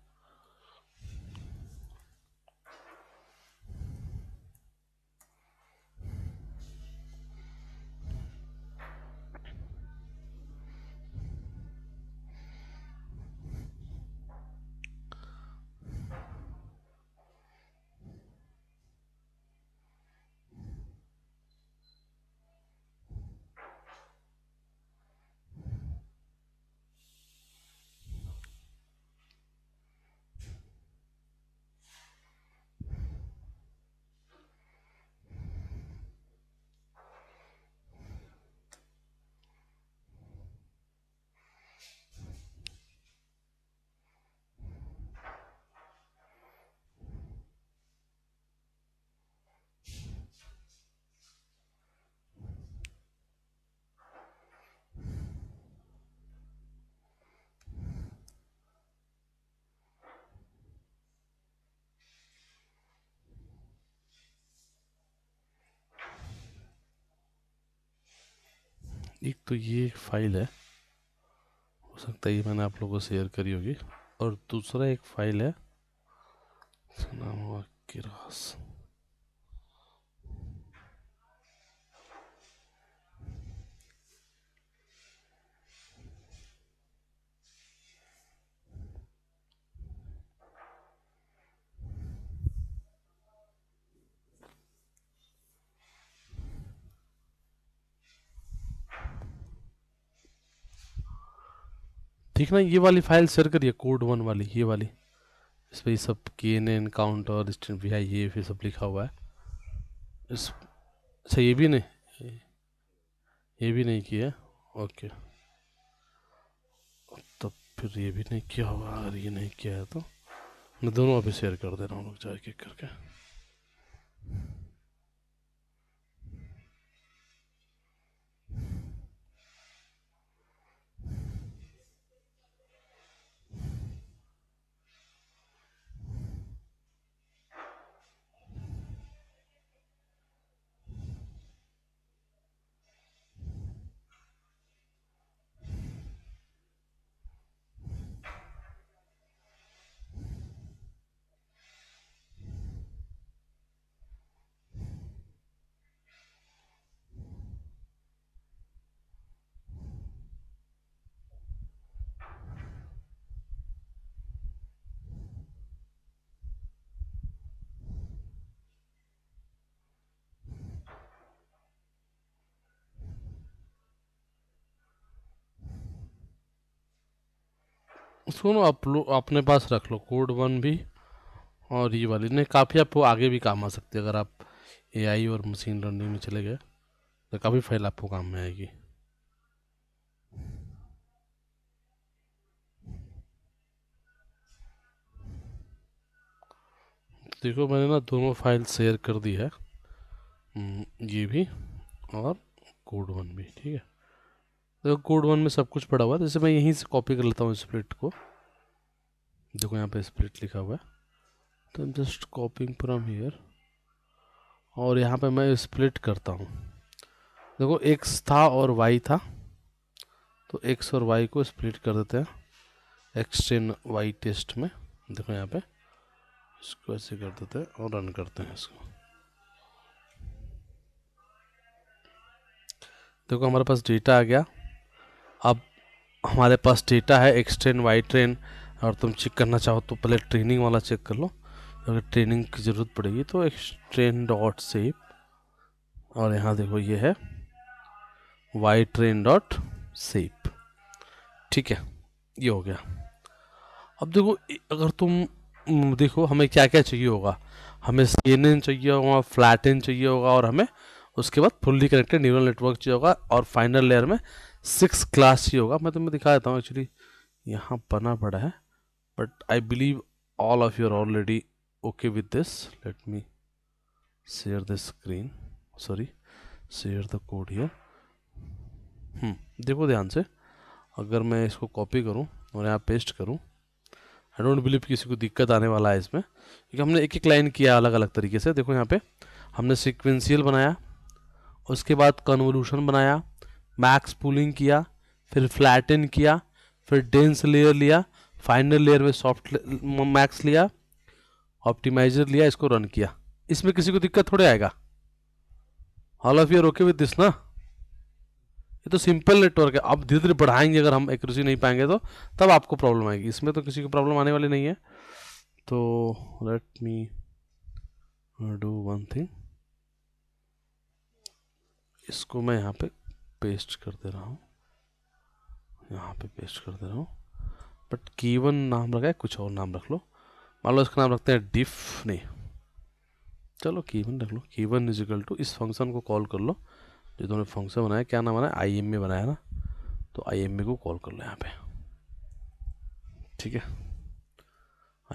एक तो ये एक फाइल है हो सकता है ये मैंने आप लोगों को शेयर करी होगी और दूसरा एक फाइल है नाम होगा किरास ठीक ना ये वाली फाइल शेयर करिए कोड वन वाली ये वाली इस पर ये सब के एन एन काउंटर स्टेंट वी आई ये फिर सब लिखा हुआ है इस अच्छा ये भी नहीं ये भी नहीं किया ओके तब फिर ये भी नहीं किया हुआ अगर ये नहीं किया है तो मैं दोनों अभी शेयर कर दे रहा हूँ लोग जाके करके सुनो आप लो अपने पास रख लो कोड वन भी और ये वाली नहीं काफ़ी आपको आगे भी काम आ सकती है अगर आप एआई और मशीन लर्निंग में चले गए तो काफ़ी फाइल आपको काम में आएगी देखो मैंने ना दोनों फाइल शेयर कर दी है हम्म, ये भी और कोड वन भी ठीक है देखो कोड वन में सब कुछ पड़ा हुआ है जैसे मैं यहीं से कॉपी कर लेता हूँ स्प्लिट को देखो यहाँ पे स्प्लिट लिखा हुआ है तो am just copying from here और यहाँ पे मैं स्प्लिट करता हूँ देखो एक्स था और वाई था तो एक्स और वाई को स्प्लिट कर देते हैं एक्स टेन वाई टेस्ट में देखो यहाँ पे इसको ऐसे कर देते हैं और रन करते हैं इसको देखो हमारे पास डेटा आ गया अब हमारे पास डेटा है एक्स ट्रेन वाई ट्रेन और तुम चेक करना चाहो तो पहले ट्रेनिंग वाला चेक कर लो अगर ट्रेनिंग की ज़रूरत पड़ेगी तो एक्स ट्रेन डॉट सेप और यहाँ देखो ये है वाई ट्रेन डॉट सेप ठीक है ये हो गया अब देखो अगर तुम देखो हमें क्या क्या चाहिए होगा हमें सी एन एन चाहिए होगा फ्लैट एन चाहिए होगा और हमें उसके बाद फुल्ली कनेक्टेड न्यूरल नेटवर्क चाहिए होगा और फाइनल लेयर में सिक्स क्लास ही होगा मैं तुम्हें दिखा देता हूँ एक्चुअली यहाँ बना पड़ा है but I believe all of you are already okay with this let me share the screen sorry share the code here देखो ध्यान से अगर मैं इसको कॉपी करूँ और यहाँ पेस्ट करूँ आई डोंट बिलीव किसी को दिक्कत आने वाला है इसमें क्योंकि हमने एक एक लाइन किया अलग अलग तरीके से देखो यहाँ पे हमने सिक्वेंशियल बनाया उसके बाद कन्वोल्यूशन बनाया मैक्स पुलिंग किया फिर फ्लैटन किया फिर डेंस लेयर लिया फाइनल लेयर में सॉफ्ट मैक्स लिया ऑप्टिमाइजर लिया इसको रन किया इसमें किसी को दिक्कत थोड़े आएगा all of your okay with this ना ये तो सिंपल नेटवर्क है अब धीरे धीरे बढ़ाएंगे अगर हम एक्यूरेसी नहीं पाएंगे तो तब आपको प्रॉब्लम आएगी इसमें तो किसी को प्रॉब्लम आने वाली नहीं है तो let me do one thing इसको मैं यहाँ पे पेस्ट कर दे रहा हूँ यहाँ पे पेस्ट कर दे रहा हूँ बट कीवन नाम रखा है कुछ और नाम रख लो मान लो इसका नाम रखते हैं डिफ नहीं चलो कीवन रख लो कीवन इक्वल टू इस फंक्शन को कॉल कर लो जो तुमने फंक्शन बनाया क्या नाम बनाया आई एम ए बनाया ना तो आई एम ए को कॉल कर लो यहाँ पे ठीक है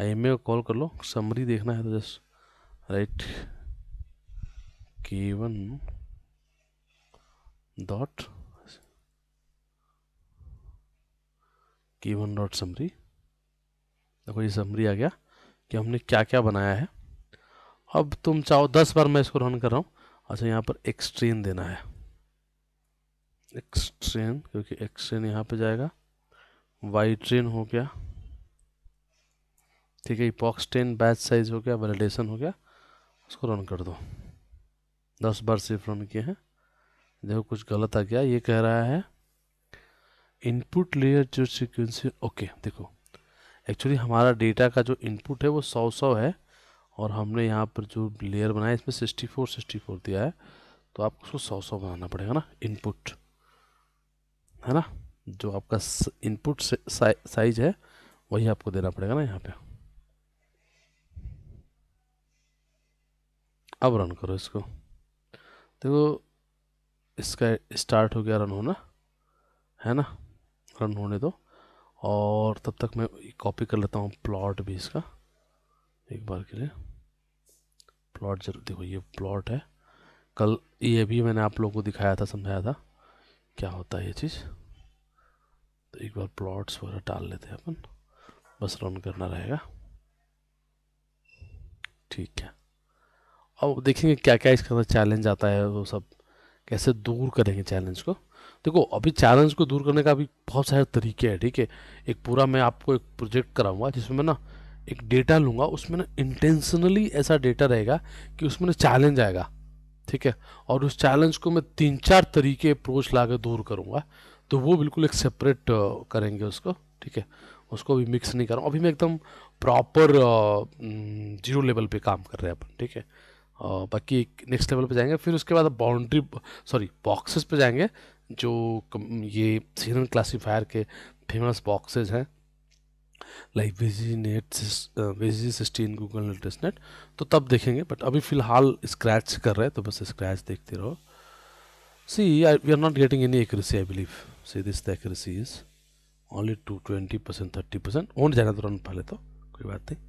आई एम ए को कॉल कर लो समरी देखना है तो जस्ट राइट कीवन dot की वन डॉट समरी देखो ये समरी आ गया कि हमने क्या क्या बनाया है अब तुम चाहो दस बार मैं इसको रन कर रहा हूँ अच्छा यहाँ पर एक्सट्रेन देना है एक्सट्रेन क्योंकि एक्सट्रेन यहाँ पे जाएगा वाई ट्रेन हो गया ठीक है पॉक्स ट्रेन बैच साइज हो गया वैलिडेशन हो गया उसको रन कर दो दस बार सिर्फ रन किए हैं देखो कुछ गलत आ गया ये कह रहा है इनपुट लेयर जो सिक्वेंसी ओके देखो एक्चुअली हमारा डेटा का जो इनपुट है वो सौ सौ है और हमने यहाँ पर जो लेयर बनाया इसमें सिक्सटी फोर सिक्सटी फोर दिया है तो आपको उसको सौ सौ बनाना पड़ेगा ना इनपुट है ना जो आपका इनपुट साइज है वही आपको देना पड़ेगा ना यहाँ पे अब रन करो इसको देखो इसका स्टार्ट हो गया रन होना है ना रन होने दो और तब तक मैं कॉपी कर लेता हूँ प्लॉट भी इसका एक बार के लिए प्लॉट जरूर देखो ये प्लॉट है कल ये भी मैंने आप लोगों को दिखाया था समझाया था क्या होता है ये चीज़ तो एक बार प्लॉट्स वगैरह डाल लेते हैं अपन बस रन करना रहेगा ठीक है अब देखेंगे क्या क्या इसके अंदर चैलेंज आता है वो सब कैसे दूर करेंगे चैलेंज को देखो अभी चैलेंज को दूर करने का अभी बहुत सारे तरीके हैं ठीक है एक पूरा मैं आपको एक प्रोजेक्ट कराऊंगा जिसमें मैं ना एक डेटा लूंगा उसमें ना इंटेंशनली ऐसा डेटा रहेगा कि उसमें ना चैलेंज आएगा ठीक है और उस चैलेंज को मैं तीन चार तरीके अप्रोच ला दूर करूँगा तो वो बिल्कुल एक सेपरेट करेंगे उसको ठीक है उसको अभी मिक्स नहीं कर रहा हूँ अभी मैं एकदम प्रॉपर जीरो लेवल पे काम कर रहे हैं अपन ठीक है और बाकी नेक्स्ट लेवल पे जाएंगे फिर उसके बाद बाउंड्री सॉरी बॉक्सेस पे जाएंगे जो ये सीजन क्लासीफायर के फेमस बॉक्सेज हैं like VG net VG sixteen Google net तो तब देखेंगे बट अभी फ़िलहाल स्क्रैच कर रहे हैं तो बस स्क्रैच देखते रहो see we are not getting any accuracy I believe see this the accuracy is only two twenty percent thirty percent on जाना तो रन पहले तो कोई बात नहीं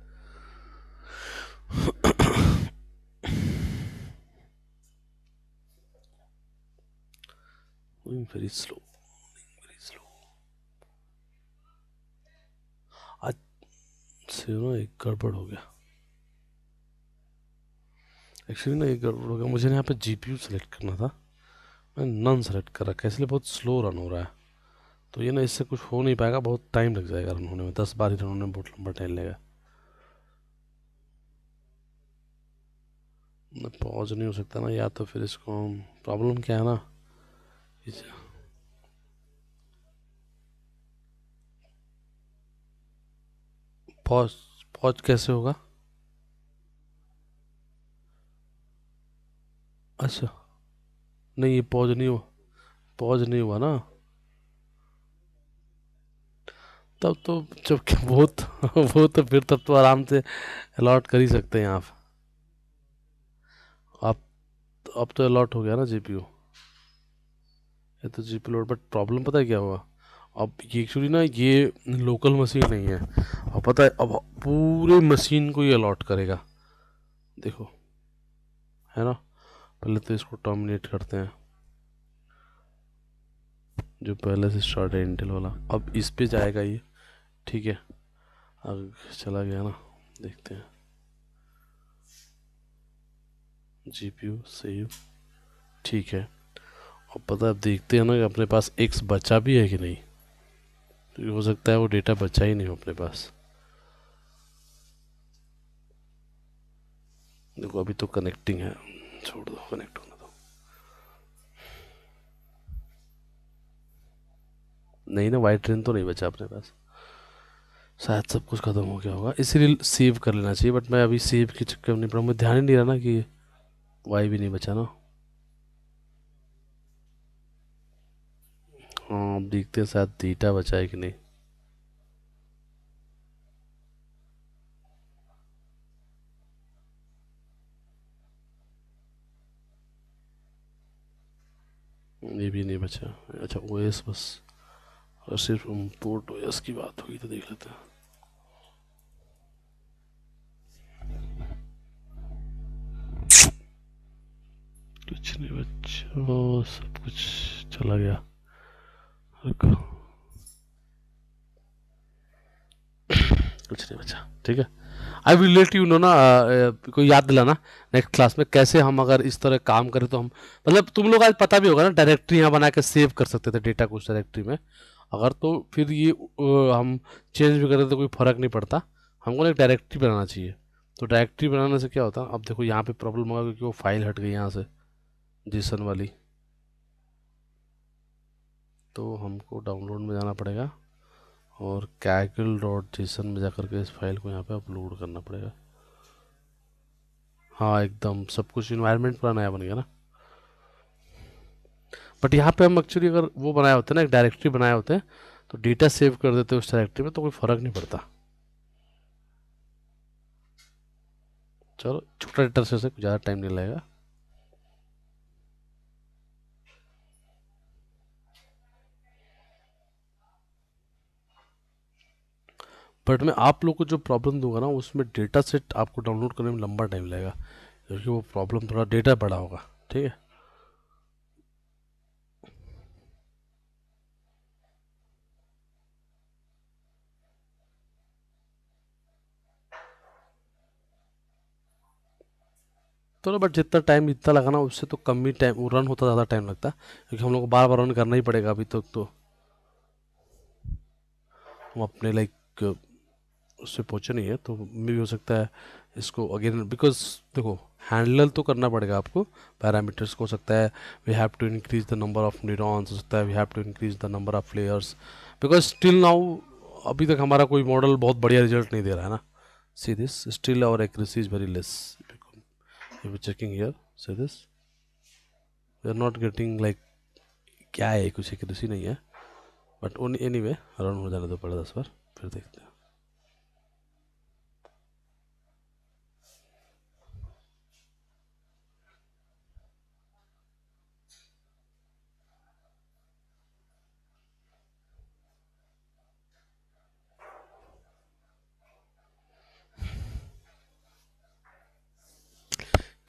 moving very slow moving very slow आज से ना एक गड़बड़ हो गया एक्चुअली ना एक गड़बड़ हो गया मुझे यहाँ पे जीपीयू सेलेक्ट करना था मैंने नन सेलेक्ट कर रखा है इसलिए बहुत स्लो रन हो रहा है तो ये ना इससे कुछ हो नहीं पाएगा बहुत टाइम लग जाएगा रन होने में दस बार ही रन होने में बहुत लंबा टाइम लेगा पॉज नहीं हो सकता ना या तो फिर इसको हम प्रॉब्लम क्या है ना इस... पॉज पॉज कैसे होगा अच्छा नहीं ये पॉज नहीं हुआ पॉज नहीं हुआ ना तब तो जब वो तो वो तो फिर तब तो आराम से अलॉट कर ही सकते हैं आप अब तो अलॉट हो गया ना ओ ये तो जीपी लोड बट प्रॉब्लम पता है क्या हुआ अब ये एक्चुअली ना ये लोकल मशीन नहीं है अब पता है अब पूरे मशीन को ये अलॉट करेगा देखो है ना पहले तो इसको टर्मिनेट करते हैं जो पहले से स्टार्ट है इंटेल वाला अब इस पे जाएगा ये ठीक है अब चला गया ना देखते हैं जी पी सेव ठीक है और पता आप देखते हैं ना कि अपने पास एक्स बचा भी है कि नहीं तो हो सकता है वो डेटा बचा ही नहीं हो अपने पास देखो अभी तो कनेक्टिंग है छोड़ दो कनेक्ट होने दो नहीं ना वाइट ट्रेन तो नहीं बचा अपने पास शायद सब कुछ ख़त्म हो गया होगा इसीलिए सेव कर लेना चाहिए बट मैं अभी सेव के चक्कर नहीं पड़ा मुझे ध्यान ही नहीं रहा ना कि वाई भी नहीं बचा ना हाँ अब देखते हैं शायद थीटा बचा है कि नहीं ये भी नहीं बचा अच्छा ओ एस बस और सिर्फ इम्पोर्ट ओ एस की बात होगी तो देख लेते हैं कुछ नहीं वो सब कुछ चला गया रखो कुछ नहीं बचा ठीक है I will let you know ना को याद दिलाना नेक्स्ट क्लास में कैसे हम अगर इस तरह काम करें तो हम मतलब तुम लोग आज पता भी होगा ना डायरेक्टरी यहाँ बना के सेव कर सकते थे डेटा को उस डायरेक्टरी में अगर तो फिर ये हम चेंज भी करें तो कोई फ़र्क नहीं पड़ता हमको ना एक डायरेक्टरी बनाना चाहिए तो डायरेक्टरी बनाने से क्या होता है अब देखो यहाँ पे प्रॉब्लम होगा क्योंकि वो फाइल हट गई यहाँ से जीसन वाली तो हमको डाउनलोड में जाना पड़ेगा और कैकल डॉट जीसन में जाकर के इस फाइल को यहाँ पे अपलोड करना पड़ेगा हाँ एकदम सब कुछ इन्वायरमेंट पूरा नया बन गया ना बट यहाँ पे हम एक्चुअली अगर वो बनाए होते हैं ना एक डायरेक्टरी बनाए होते हैं तो डेटा सेव कर देते हैं उस डायरेक्टरी में तो कोई फ़र्क नहीं पड़ता चलो छोटा डेटा से कुछ ज़्यादा टाइम नहीं लगेगा बट मैं आप लोग को जो प्रॉब्लम दूंगा ना उसमें डेटा सेट आपको डाउनलोड करने में लंबा टाइम लगेगा क्योंकि वो प्रॉब्लम थोड़ा डेटा बड़ा होगा ठीक है तो ना बट जितना टाइम इतना लगा ना उससे तो कम ही टाइम रन होता ज़्यादा टाइम लगता क्योंकि हम लोग को बार बार रन करना ही पड़ेगा अभी तक तो, तो हम अपने लाइक उससे पहुँचे नहीं है तो मे भी हो सकता है इसको अगेन बिकॉज देखो हैंडल तो करना पड़ेगा आपको पैरामीटर्स को हो सकता है we have to increase the number of neurons हो सकता है we have to increase the number of layers because still now अभी तक हमारा कोई मॉडल बहुत बढ़िया रिजल्ट नहीं दे रहा है ना see this still our accuracy is very less checking here see this we are not getting like क्या है कुछ एक्यूरेसी नहीं है but on anyway run हो जाने दो तो पड़ेगा दस बार फिर देखते हैं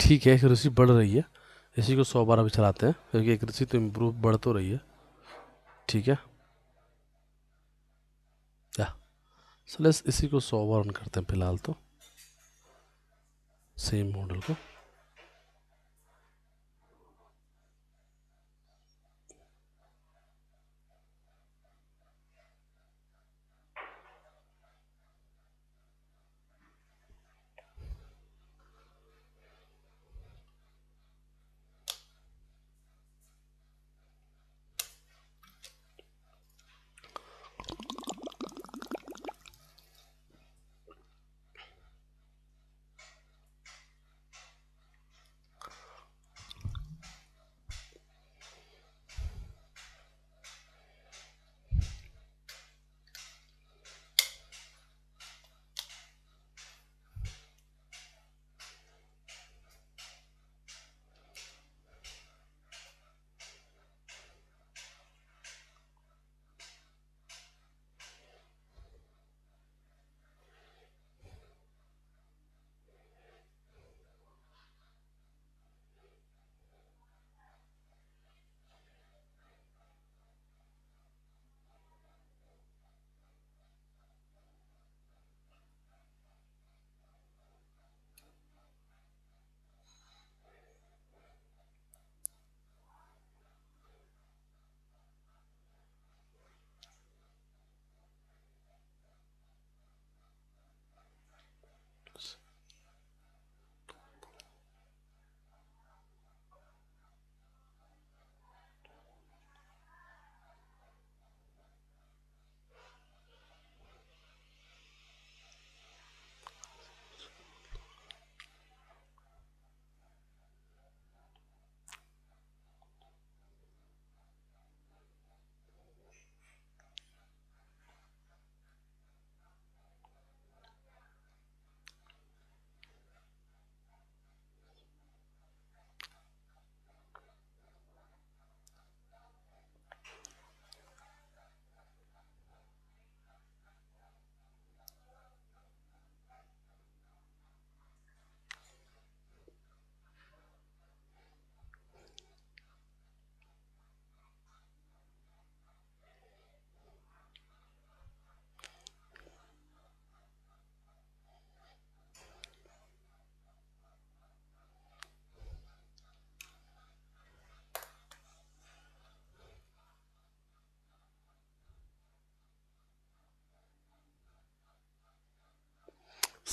ठीक है कृषि बढ़ रही है इसी को सौ बार अभी चलाते हैं क्योंकि कृषि तो इम्प्रूव बढ़ तो रही है ठीक है या सलेस इसी को सौ बार ऑन करते हैं फिलहाल तो सेम मॉडल को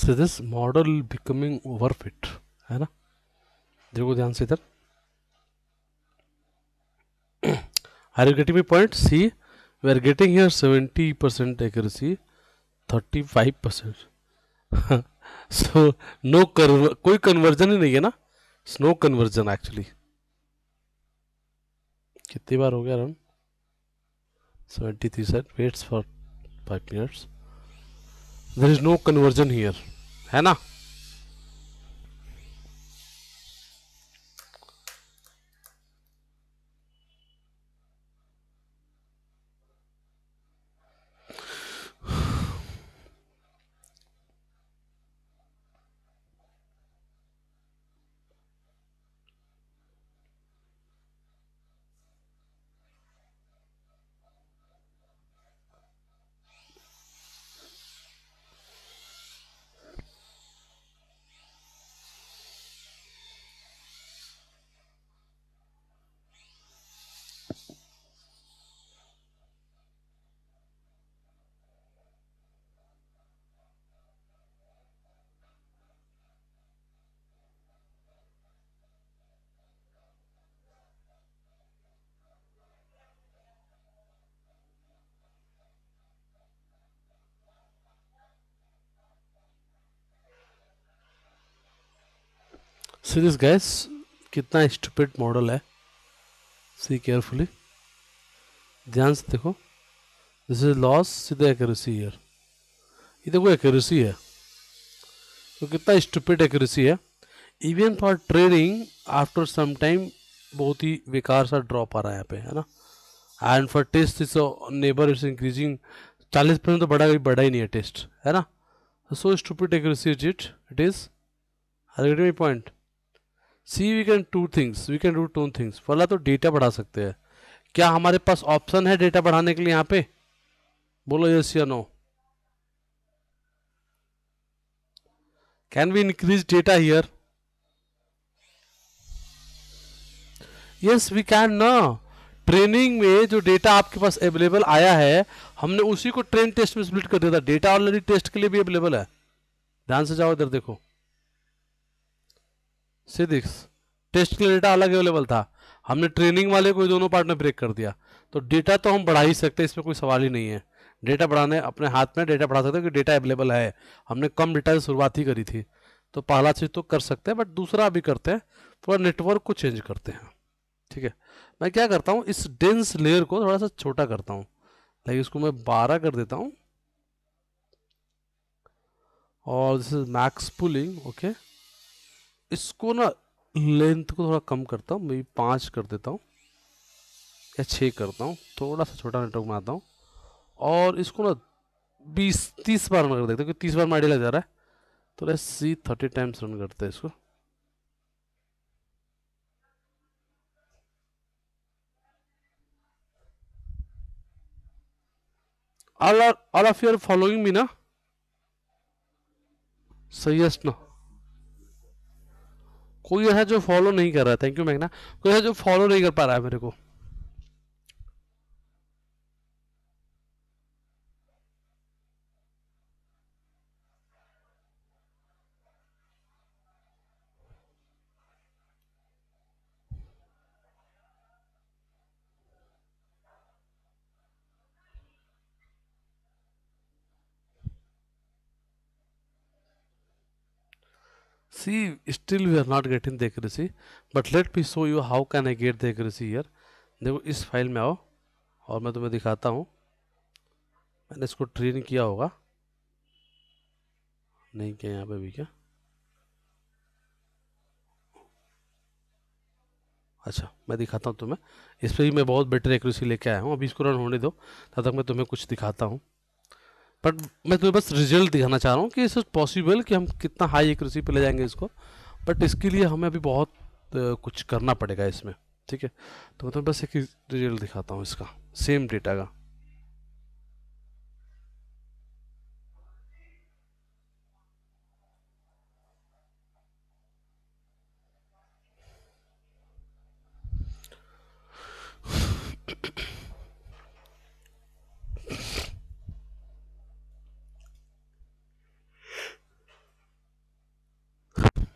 so this model becoming over fit है ना देखो ध्यान से इधर are you getting me point see we are getting here seventy percent accuracy thirty five percent so no कोई कन्वर्जन ही नहीं है ना स्नो कन्वर्जन एक्चुअली कितनी बार हो गया run seventy three set weights for five minutes there is no convergence here है ना दिस गैस कितना स्टूपिड मॉडल है सी केयरफुली ध्यान से देखो दिस इज लॉस सीधा एक्यूरेसी ईयर ये देखो एक्यूरेसी है तो कितना स्टूपिड एक्यूरेसी है even for training after some time बहुत ही बेकार सा ड्रॉप आ रहा है यहाँ पे है ना and for test is never is increasing चालीस परसेंट तो बढ़ा बढ़ा ही नहीं है टेस्ट है ना so stupid accuracy is it it is अरे point see we can two things we can do two things पहला तो डेटा बढ़ा सकते हैं क्या हमारे पास ऑप्शन है डेटा बढ़ाने के लिए यहाँ पे बोलो यस या no can we increase data here yes we can न ट्रेनिंग में जो डेटा आपके पास अवेलेबल आया है हमने उसी को ट्रेन टेस्ट में स्प्लिट कर दिया था डेटा ऑलरेडी टेस्ट के लिए भी अवेलेबल है ध्यान से जाओ इधर देखो सिदिक्स टेस्ट के लिए डेटा अलग अवेलेबल था हमने ट्रेनिंग वाले को दोनों पार्ट में ब्रेक कर दिया तो डेटा तो हम बढ़ा ही सकते हैं इसमें कोई सवाल ही नहीं है डेटा बढ़ाने अपने हाथ में डेटा बढ़ा सकते हैं कि डेटा अवेलेबल है हमने कम डेटा से शुरुआत ही करी थी तो पहला चीज़ तो कर सकते हैं बट दूसरा भी करते हैं थोड़ा नेटवर्क को चेंज करते हैं ठीक है मैं क्या करता हूँ इस डेंस लेयर को थोड़ा सा छोटा करता हूँ लाइक इसको मैं बारह कर देता हूँ और this is max pooling okay okay? इसको ना लेंथ को थोड़ा कम करता हूँ मैं पाँच कर देता हूँ या छः करता हूँ थोड़ा सा छोटा नेटवर्क बनाता हूँ और इसको ना बीस तीस बार रन कर देता क्योंकि तीस बार माइडिया लग जा रहा है तो let's see thirty times run करते हैं इसको all are all of you are following me na say yes no कोई ऐसा जो फॉलो नहीं कर रहा थैंक यू मैगना कोई ऐसा जो फॉलो नहीं कर पा रहा है मेरे को see still we are not getting the accuracy but let me show you how can I get the accuracy here देखो इस फाइल में आओ और मैं तुम्हें दिखाता हूँ मैंने इसको ट्रेन किया होगा नहीं क्या यहाँ पे भी क्या अच्छा मैं दिखाता हूँ तुम्हें इस पर भी मैं बहुत बेटर एक्यूरेसी लेके आया हूँ अभी इसको रन होने दो तब तक मैं तुम्हें कुछ दिखाता हूँ बट मैं तुम्हें बस रिजल्ट दिखाना चाह रहा हूँ कि इस पॉसिबल कि हम कितना हाई एक्यूरेसी पे ले जाएंगे इसको बट इसके लिए हमें अभी बहुत कुछ करना पड़ेगा इसमें ठीक है तो मैं तुम्हें बस एक रिजल्ट दिखाता हूँ इसका सेम डेटा का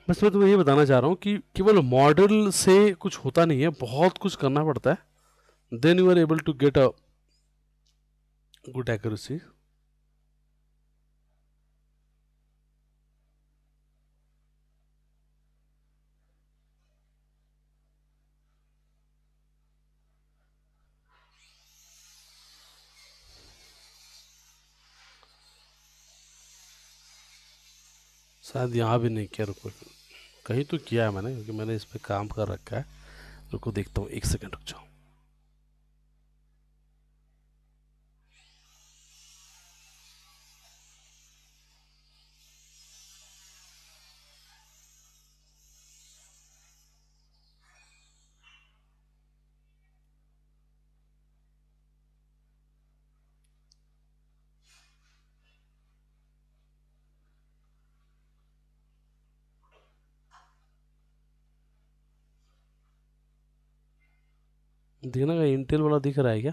बस मैं तुम्हें ये बताना चाह रहा हूँ कि केवल मॉडल से कुछ होता नहीं है बहुत कुछ करना पड़ता है then you are able to get a good accuracy शायद यहाँ भी नहीं किया रुको कहीं तो किया है मैंने क्योंकि मैंने इस पर काम कर रखा है रुको देखता हूँ एक सेकेंड रुक जाऊँ दिखना क्या इंटेल वाला दिख रहा है क्या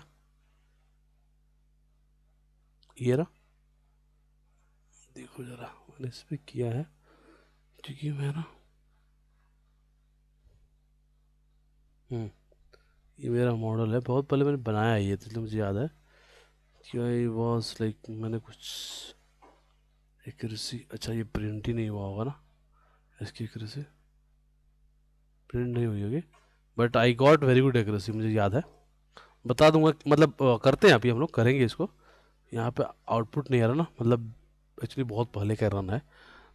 ये ना देखो ज़रा मैंने इस पर किया है क्योंकि मैं ना हम्म, ये मेरा मॉडल है बहुत पहले मैंने बनाया है ये तो मुझे याद है कि आई वॉज लाइक मैंने कुछ एक अच्छा ये प्रिंट ही नहीं हुआ होगा ना इसकी एक प्रिंट नहीं हुई होगी but I got very good accuracy मुझे याद है बता दूंगा मतलब करते हैं अभी हम लोग करेंगे इसको यहाँ पे आउटपुट नहीं आ रहा ना मतलब एक्चुअली बहुत पहले का रन है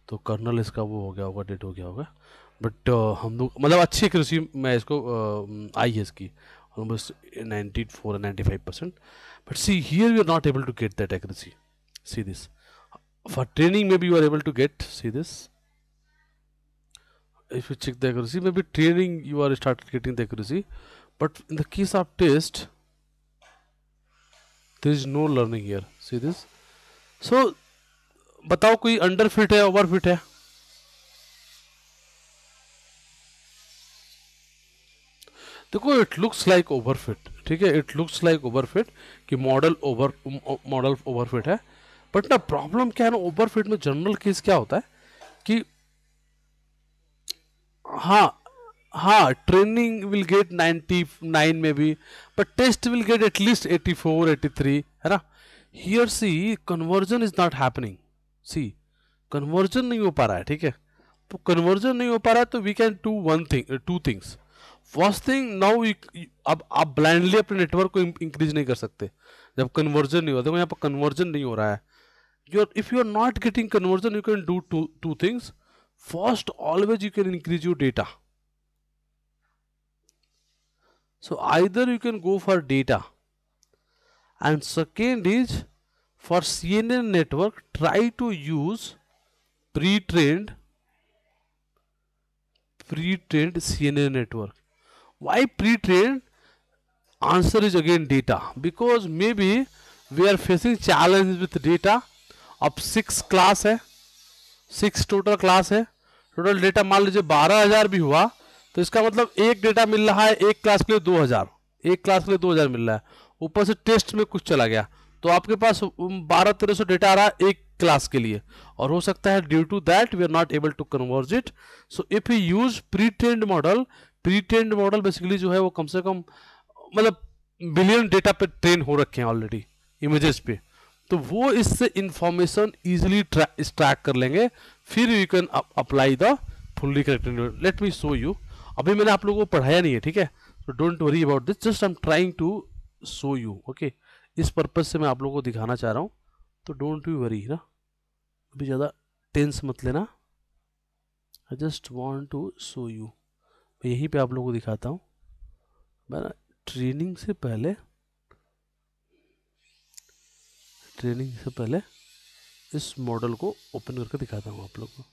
तो कर्नल इसका वो हो गया होगा डेट हो गया होगा बट हम लोग मतलब अच्छी एक्यूरेसी में इसको आई है इसकी almost ninety four ninety five percent but see here you are not able to get that that see this for training में बी you are able to get see this if you check the accuracy maybe training you are started getting the accuracy but in the case of test there is no learning here see this so बताओ कोई under fit है over fit है देखो it looks like overfit ठीक है it looks like overfit कि model over model overfit है but ना प्रॉब्लम क्या है ना ओवरफिट में जनरल केस क्या होता है कि हाँ हाँ ट्रेनिंग विल गेट नाइन में भी but test will get at least eighty three है ना here see convergence is not happening see convergence नहीं हो पा रहा है ठीक है तो कन्वर्जन नहीं हो पा रहा है तो we can do one thing two things first thing now अब आप ब्लाइंडली अपने नेटवर्क को इंक्रीज नहीं कर सकते जब कन्वर्जन नहीं हो देखो यहाँ पर कन्वर्जन नहीं हो रहा है you if you are not getting convergence you can do two two things first always you can increase your data so either you can go for data and second is for CNN network try to use pre-trained pre-trained CNN network why pre-trained answer is again data because maybe we are facing challenges with data of six class. है six total class है total data मान लीजिए बारह हजार भी हुआ तो इसका मतलब एक डेटा मिल रहा है एक क्लास के लिए दो हजार एक क्लास के लिए दो हजार मिल रहा है ऊपर से टेस्ट में कुछ चला गया तो आपके पास बारह तेरह सौ डेटा आ रहा है एक क्लास के लिए और हो सकता है due to that we are not able to converge it so if you use pre trained model pre trained model basically जो है वो कम से कम मतलब बिलियन डेटा पे ट्रेन हो रखे हैं ऑलरेडी इमेजेस पे तो वो इससे इंफॉर्मेशन इजिली ट्रैक कर लेंगे फिर you can apply the fully connected let me show you अभी मैंने आप लोगों को पढ़ाया नहीं है ठीक है तो don't worry about this just I am trying to show you okay इस पर्पज़ से मैं आप लोगों को दिखाना चाह रहा हूँ तो डोंट यू वरी ना अभी ज़्यादा टेंस मत लेना I just want to show you मैं यहीं पर आप लोगों को दिखाता हूँ मैं ट्रेनिंग से पहले ट्रेनिंग से पहले इस मॉडल को ओपन करके दिखाता हूँ आप लोग को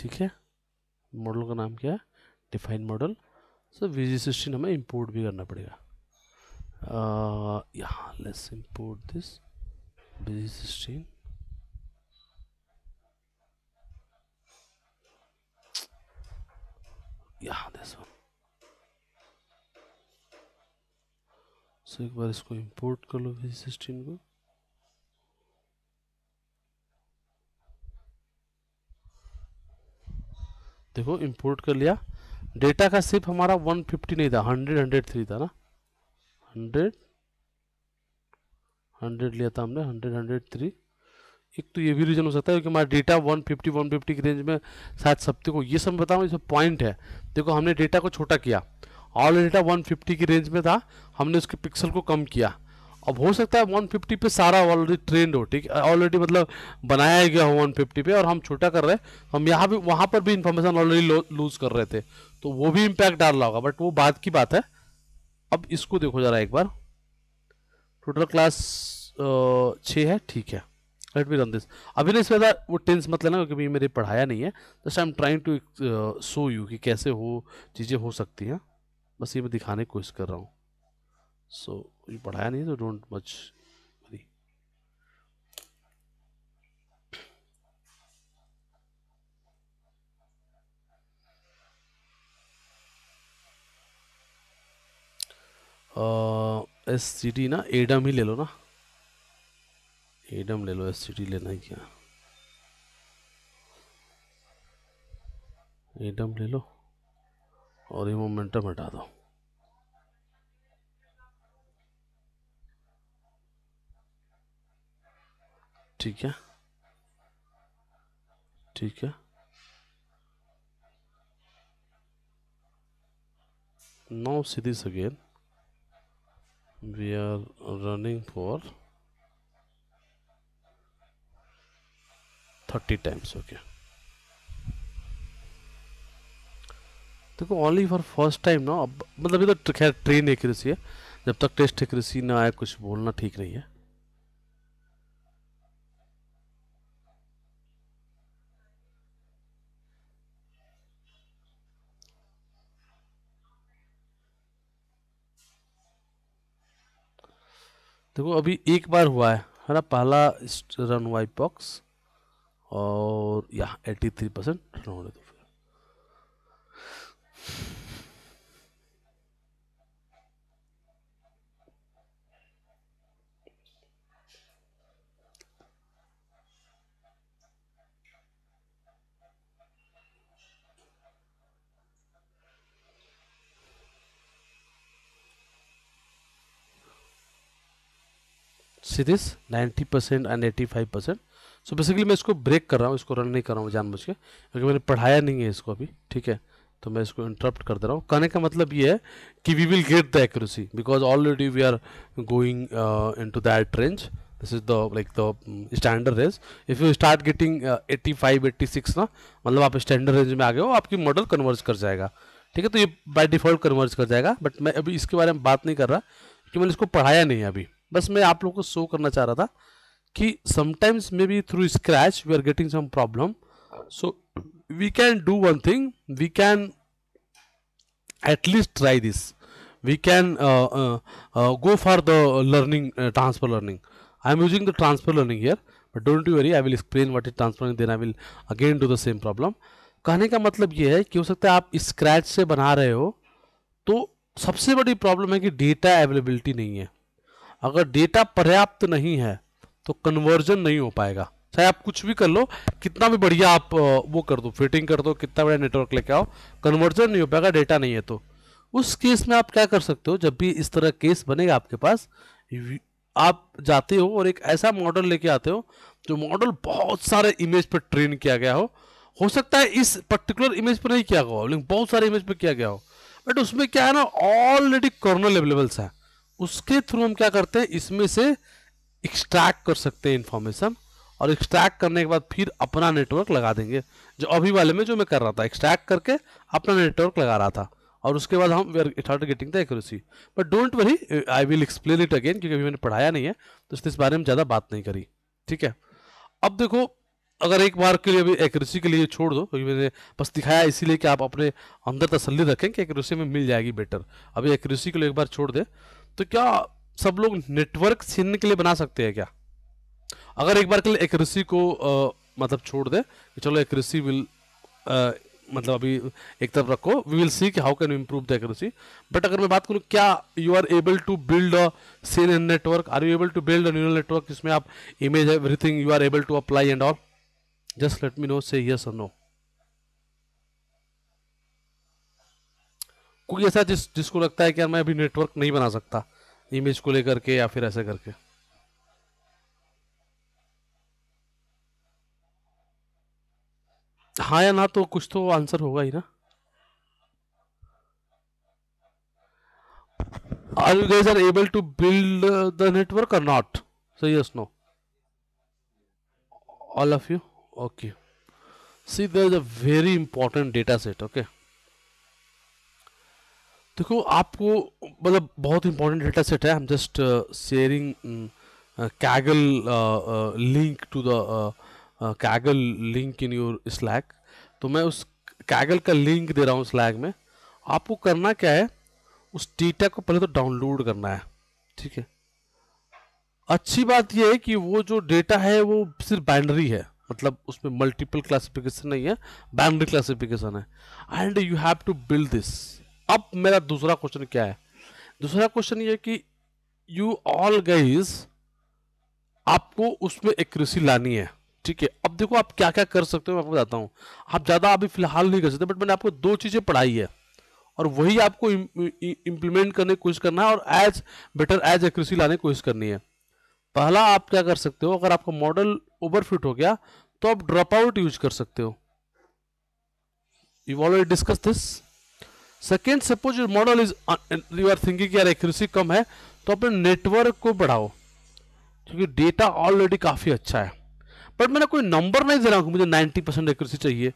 ठीक है मॉडल का नाम क्या है define model sir VG system हमें इम्पोर्ट भी करना पड़ेगा यहाँ let's import this VG system yeah this one सो एक बार इसको इंपोर्ट कर लो वी सिक्सटीन को देखो इंपोर्ट कर लिया डेटा का सिर्फ हमारा 150 नहीं था 100 103 था ना 100 100 लिया था हमने 100 103 एक तो ये भी रीज़न हो सकता है कि हमारा डेटा 150 150 की रेंज में शायद सब को ये सब बताऊँ इसमें पॉइंट है देखो हमने डेटा को छोटा किया ऑल डेटा 150 की रेंज में था हमने उसके पिक्सल को कम किया अब हो सकता है 150 पे सारा ऑलरेडी ट्रेंड हो ठीक है ऑलरेडी मतलब बनाया गया हो 150 पे और हम छोटा कर रहे हैं हम यहाँ भी वहाँ पर भी इन्फॉर्मेशन ऑलरेडी लूज़ कर रहे थे तो वो भी इम्पैक्ट डाल रहा होगा बट वो बात की बात है अब इसको देखो ज़रा एक बार टोटल क्लास छः है ठीक है लेट मी रन दिस अभी नहीं इसमें वो टेंस मत लेना क्योंकि मेरे पढ़ाया नहीं है just I am trying to show you कि कैसे हो चीज़ें हो सकती हैं बस ये मैं दिखाने की कोशिश कर रहा हूँ सो so, ये पढ़ाया नहीं तो don't much S C T ना एडम ही ले लो ना एडम ले लो एस लेना है क्या एडम ले लो और ये मोमेंटम हटा दो ठीक है ठीक है नौ सीधी this we are running for thirty times हो गया देखो ओनली फॉर फर्स्ट टाइम ना अब मतलब ये तो खैर ट्रेन एक्यूरेसी है जब तक टेस्ट एक्यूरेसी ना आए कुछ बोलना ठीक नहीं है देखो अभी एक बार हुआ है है ना पहला रन हुआ बॉक्स और यहाँ एटी थ्री परसेंट रन होने दो फिर सीरीज ninety percent and eighty five percent so basically मैं इसको ब्रेक कर रहा हूँ इसको रन नहीं कर रहा हूँ जानबूझ के क्योंकि मैंने पढ़ाया नहीं है इसको अभी ठीक है तो मैं इसको इंटरप्ट कर दे रहा हूँ कहने का मतलब ये है कि we will get the accuracy because already we are going into that range this is the like the standard range if you start getting eighty five eighty six ना मतलब आप स्टैंडर्ड रेंज में आ गए हो आपकी model converge कर जाएगा ठीक है तो ये बाय डिफ़ॉल्ट कन्वर्ज कर जाएगा बट मैं अभी इसके बारे में बात नहीं कर रहा कि मैंने इसको पढ़ाया नहीं है अभी बस मैं आप लोगों को शो करना चाह रहा था कि sometimes maybe through scratch we are getting some problem so we can do one thing we can at least try this we can go for the learning transfer learning I am using the transfer learning here but don't you worry I will explain what is transfer then I will again do the same problem कहने का मतलब ये है कि हो सकता है आप स्क्रैच से बना रहे हो तो सबसे बड़ी प्रॉब्लम है कि डेटा अवेलेबिलिटी नहीं है अगर डेटा पर्याप्त नहीं है तो कन्वर्जन नहीं हो पाएगा चाहे आप कुछ भी कर लो कितना भी बढ़िया आप वो कर दो फिटिंग कर दो कितना बढ़िया नेटवर्क लेके आओ कन्वर्जन नहीं हो पाएगा डेटा नहीं है तो उस केस में आप क्या कर सकते हो जब भी इस तरह केस बनेगा आपके पास आप जाते हो और एक ऐसा मॉडल लेके आते हो जो मॉडल बहुत सारे इमेज पर ट्रेन किया गया हो हो सकता है इस पर्टिकुलर इमेज पर नहीं किया गया हो लेकिन बहुत सारे इमेज पर किया गया हो बट उसमें क्या है ना ऑलरेडी कॉर्नल अवेलेबल्स है उसके थ्रू हम क्या करते हैं इसमें से एक्सट्रैक्ट कर सकते हैं इन्फॉर्मेशन और एक्सट्रैक्ट करने के बाद फिर अपना नेटवर्क लगा देंगे जो अभी वाले में जो मैं कर रहा था एक्सट्रैक्ट करके अपना नेटवर्क लगा रहा था और उसके बाद हम we are getting the accuracy but don't worry I will explain it again क्योंकि अभी मैंने पढ़ाया नहीं है तो इस बारे में ज़्यादा बात नहीं करी ठीक है अब देखो अगर एक बार के लिए अभी एक्यूरेसी के लिए छोड़ दो क्योंकि मैंने बस दिखाया इसीलिए कि आप अपने अंदर तसली रखें कि एक्यूरेसी में मिल जाएगी बेटर अभी एक्यूरेसी के लिए एक बार छोड़ दें तो क्या सब लोग नेटवर्क छीनने के लिए बना सकते हैं क्या अगर एक बार के लिए एक ऋषि को आ, मतलब छोड़ दे कि चलो एक ऋषि विल मतलब अभी एक तरफ रखो वी विल सी कि how can you improve the accuracy but अगर मैं बात करूँ क्या you are able to build a CNN network are you able to build a neural network जिसमें आप image everything you are able to apply and all just let me know say yes और no कोई ऐसा जिस जिसको लगता है कि यार मैं अभी नेटवर्क नहीं बना सकता इमेज को लेकर के या फिर ऐसा करके हा या ना तो कुछ तो आंसर होगा ही ना are you guys are able to build the network or not सही yes no all of you okay see there is a very important data set okay okay? देखो आपको मतलब बहुत इंपॉर्टेंट डेटा सेट है I am just sharing Kaggle link to the Kaggle link in your Slack तो मैं उस Kaggle का link दे रहा हूँ स्लैग में आपको करना क्या है उस डेटा को पहले तो डाउनलोड करना है ठीक है अच्छी बात यह है कि वो जो डेटा है वो सिर्फ बाइनरी है मतलब उसमें मल्टीपल क्लासिफिकेशन नहीं है बाइनरी क्लासिफिकेशन है and you have to build this अब मेरा दूसरा क्वेश्चन क्या है दूसरा क्वेश्चन ये कि यू ऑल गाइज आपको उसमें एक लानी है ठीक है अब देखो आप क्या क्या कर सकते हो मैं आपको बताता हूँ आप ज़्यादा अभी फिलहाल नहीं कर सकते बट मैंने आपको दो चीज़ें पढ़ाई है और वही आपको इम्प्लीमेंट करने की कोशिश करना है और एज बेटर एज एक लाने की कोशिश करनी है पहला आप क्या कर सकते हो अगर आपका मॉडल ओवरफिट हो गया तो आप ड्रॉप आउट यूज कर सकते हो you already discuss this second suppose model is you are thinking यार एक्यूरेसी कम है तो अपने नेटवर्क को बढ़ाओ क्योंकि डेटा ऑलरेडी काफ़ी अच्छा है बट मैंने कोई नंबर नहीं दे रहा हूँ मुझे 90 परसेंट एक्यूरेसी चाहिए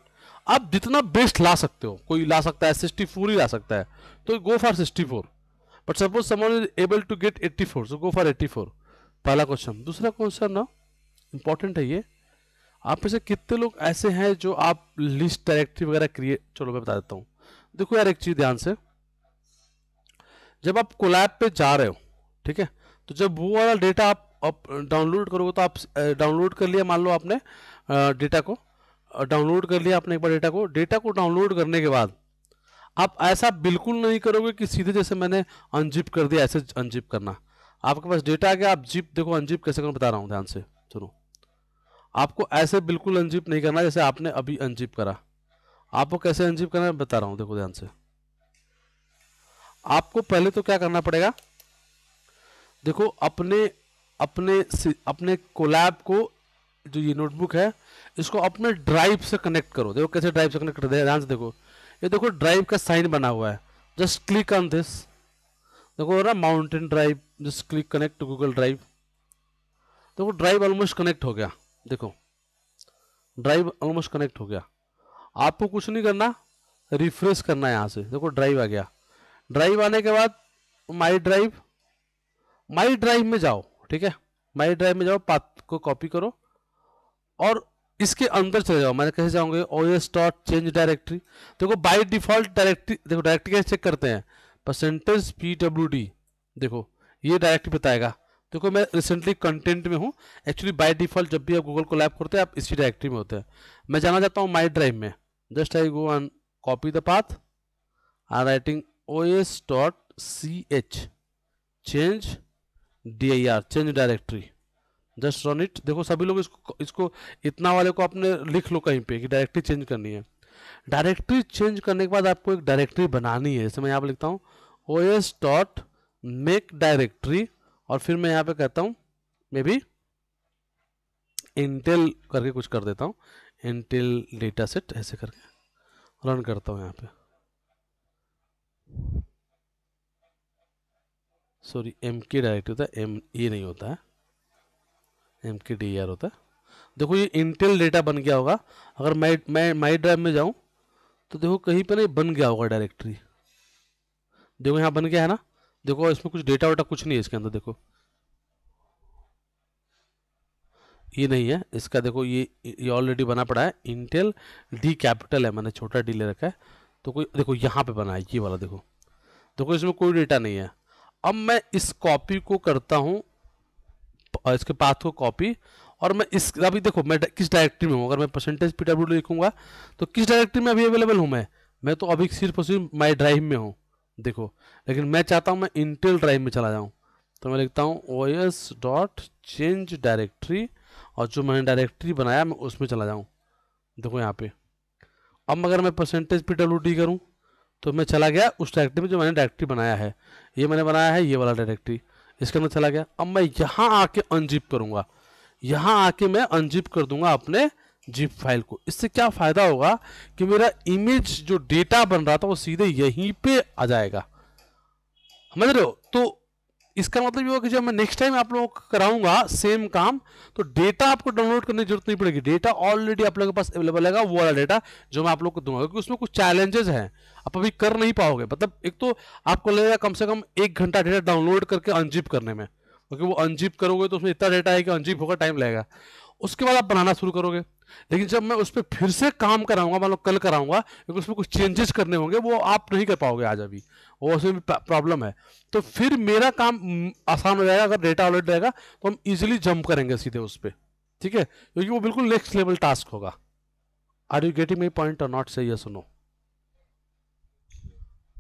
आप जितना बेस्ट ला सकते हो कोई ला सकता है सिक्सटी फोर ही ला सकता है तो go for sixty four but suppose someone is able to get eighty four so go for eighty four पहला क्वेश्चन दूसरा क्वेश्चन ना इंपॉर्टेंट है ये आप में से कितने लोग ऐसे हैं जो आप लिस्ट डायरेक्टरी वगैरह क्रिएट चलो मैं बता देता हूँ देखो यार एक चीज ध्यान से जब आप कोलैब पे जा रहे हो ठीक है तो जब वो वाला डेटा आप डाउनलोड करोगे तो आप डाउनलोड कर लिया मान लो आपने डेटा को डाउनलोड कर लिया आपने एक बार डेटा को डेटा को डाउनलोड करने के बाद आप ऐसा बिल्कुल नहीं करोगे कि सीधे जैसे मैंने अनजिप कर दिया ऐसे अनजिप करना आपके पास डेटा आ गया आप जिप देखो अनजिप कैसे करना बता रहा हूँ ध्यान से सुनो आपको ऐसे बिल्कुल अनजिप नहीं करना जैसे आपने अभी अनजिप करा आपको कैसे अनजिप करना है बता रहा हूं देखो ध्यान से आपको पहले तो क्या करना पड़ेगा देखो अपने अपने अपने कोलैब को जो ये नोटबुक है इसको अपने ड्राइव से कनेक्ट करो देखो कैसे ड्राइव से कनेक्ट करते हैं ध्यान से देखो ये देखो ड्राइव का साइन बना हुआ है जस्ट क्लिक ऑन दिस देखो ना mountain drive just click connect to Google Drive देखो ड्राइव ऑलमोस्ट कनेक्ट हो गया देखो ड्राइव ऑलमोस्ट कनेक्ट हो गया आपको कुछ नहीं करना रिफ्रेश करना है यहाँ से देखो ड्राइव आ गया ड्राइव आने के बाद माई ड्राइव माई ड्राइव में जाओ ठीक है माई ड्राइव में जाओ पाथ को कॉपी करो और इसके अंदर चले जाओ मैंने कैसे जाऊँगे O S dot change directory देखो बाई डिफॉल्ट डायरेक्टरी देखो डायरेक्टरी कैसे चेक करते हैं परसेंटेज पी डब्ल्यू डी देखो ये डायरेक्टरी बताएगा देखो मैं रिसेंटली कंटेंट में हूँ एक्चुअली बाय डिफॉल्ट जब भी आप गूगल को लैब करते हैं आप इसी डायरेक्टरी में होते हैं मैं जाना चाहता हूँ माई ड्राइव में just I go and copy the path and writing os dot change dir change directory just run it देखो सभी लोग इसको इसको इतना वाले को आपने लिख लो कहीं पे कि डायरेक्टरी चेंज करनी है डायरेक्टरी चेंज करने के बाद आपको एक डायरेक्ट्री बनानी है जैसे मैं यहाँ पर लिखता हूँ O S dot make directory और फिर मैं यहाँ पे कहता हूँ मे बी इंटेल करके कुछ कर देता हूँ इंटेल डेटा सेट ऐसे करके रन करता हूँ यहाँ पे सॉरी एम के डायरेक्ट होता है एम ए e नहीं होता है एम के डी आर होता है देखो ये इंटेल डेटा बन गया होगा अगर मैं मैं माई ड्राइव में जाऊँ तो देखो कहीं पर नहीं बन गया होगा डायरेक्टरी देखो यहाँ बन गया है ना देखो इसमें कुछ डेटा वेटा कुछ नहीं है इसके अंदर देखो ये नहीं है इसका देखो ये ये ऑलरेडी बना पड़ा है इंटेल डी कैपिटल है मैंने छोटा डी ले रखा है तो कोई देखो यहाँ पे बना है ये वाला देखो देखो इसमें कोई डेटा नहीं है अब मैं इस कॉपी को करता हूँ इसके पाथ को कॉपी और मैं इस अभी देखो मैं किस डायरेक्टरी में हूँ अगर मैं परसेंटेज पी डब्ल्यू लिखूंगा तो किस डायरेक्टरी में अभी अवेलेबल हूँ मैं मैं तो अभी सिर्फ और सिर्फ माई ड्राइव में हूँ देखो लेकिन मैं चाहता हूँ मैं इंटेल ड्राइव में चला जाऊँ तो मैं लिखता हूँ O S dot change directory और जो मैंने डायरेक्टरी बनाया मैं उसमें चला जाऊँ देखो यहाँ पे अब अगर मैं परसेंटेज पी डब्ल्यू डी करूँ तो मैं चला गया उस डायरेक्टरी में जो मैंने डायरेक्टरी बनाया है ये मैंने बनाया है ये वाला डायरेक्टरी इसके अंदर चला गया अब मैं यहाँ आके अनजिप करूँगा यहाँ आके मैं अनजिप कर दूंगा अपने जिप फाइल को इससे क्या फ़ायदा होगा कि मेरा इमेज जो डेटा बन रहा था वो सीधे यहीं पर आ जाएगा समझ रहे हो तो इसका मतलब ये होगा कि जब मैं नेक्स्ट टाइम आप लोगों को कराऊंगा सेम काम तो डेटा आपको डाउनलोड करने की जरूरत नहीं पड़ेगी डेटा ऑलरेडी आप लोगों के पास अवेलेबल है वो वाला डेटा जो मैं आप लोग को दूंगा क्योंकि उसमें कुछ चैलेंजेस हैं आप अभी कर नहीं पाओगे मतलब एक तो आपको लगेगा कम से कम एक घंटा डेटा डाउनलोड करके अनजिप करने में क्योंकि वो अनजिप करोगे तो उसमें इतना डेटा है कि अनजिप होगा टाइम लगेगा उसके बाद आप बनाना शुरू करोगे लेकिन जब मैं उस पर फिर से काम कराऊंगा मान लो कल कराऊंगा क्योंकि उसमें कुछ चेंजेस करने होंगे वो आप नहीं कर पाओगे आज अभी और उसमें प्रॉब्लम है तो फिर मेरा काम आसान हो जाएगा अगर डेटा ऑलरेडी रहेगा तो हम इजिली जंप करेंगे सीधे उस पर ठीक है क्योंकि वो बिल्कुल नेक्स्ट लेवल टास्क होगा are you getting my point और not say yes no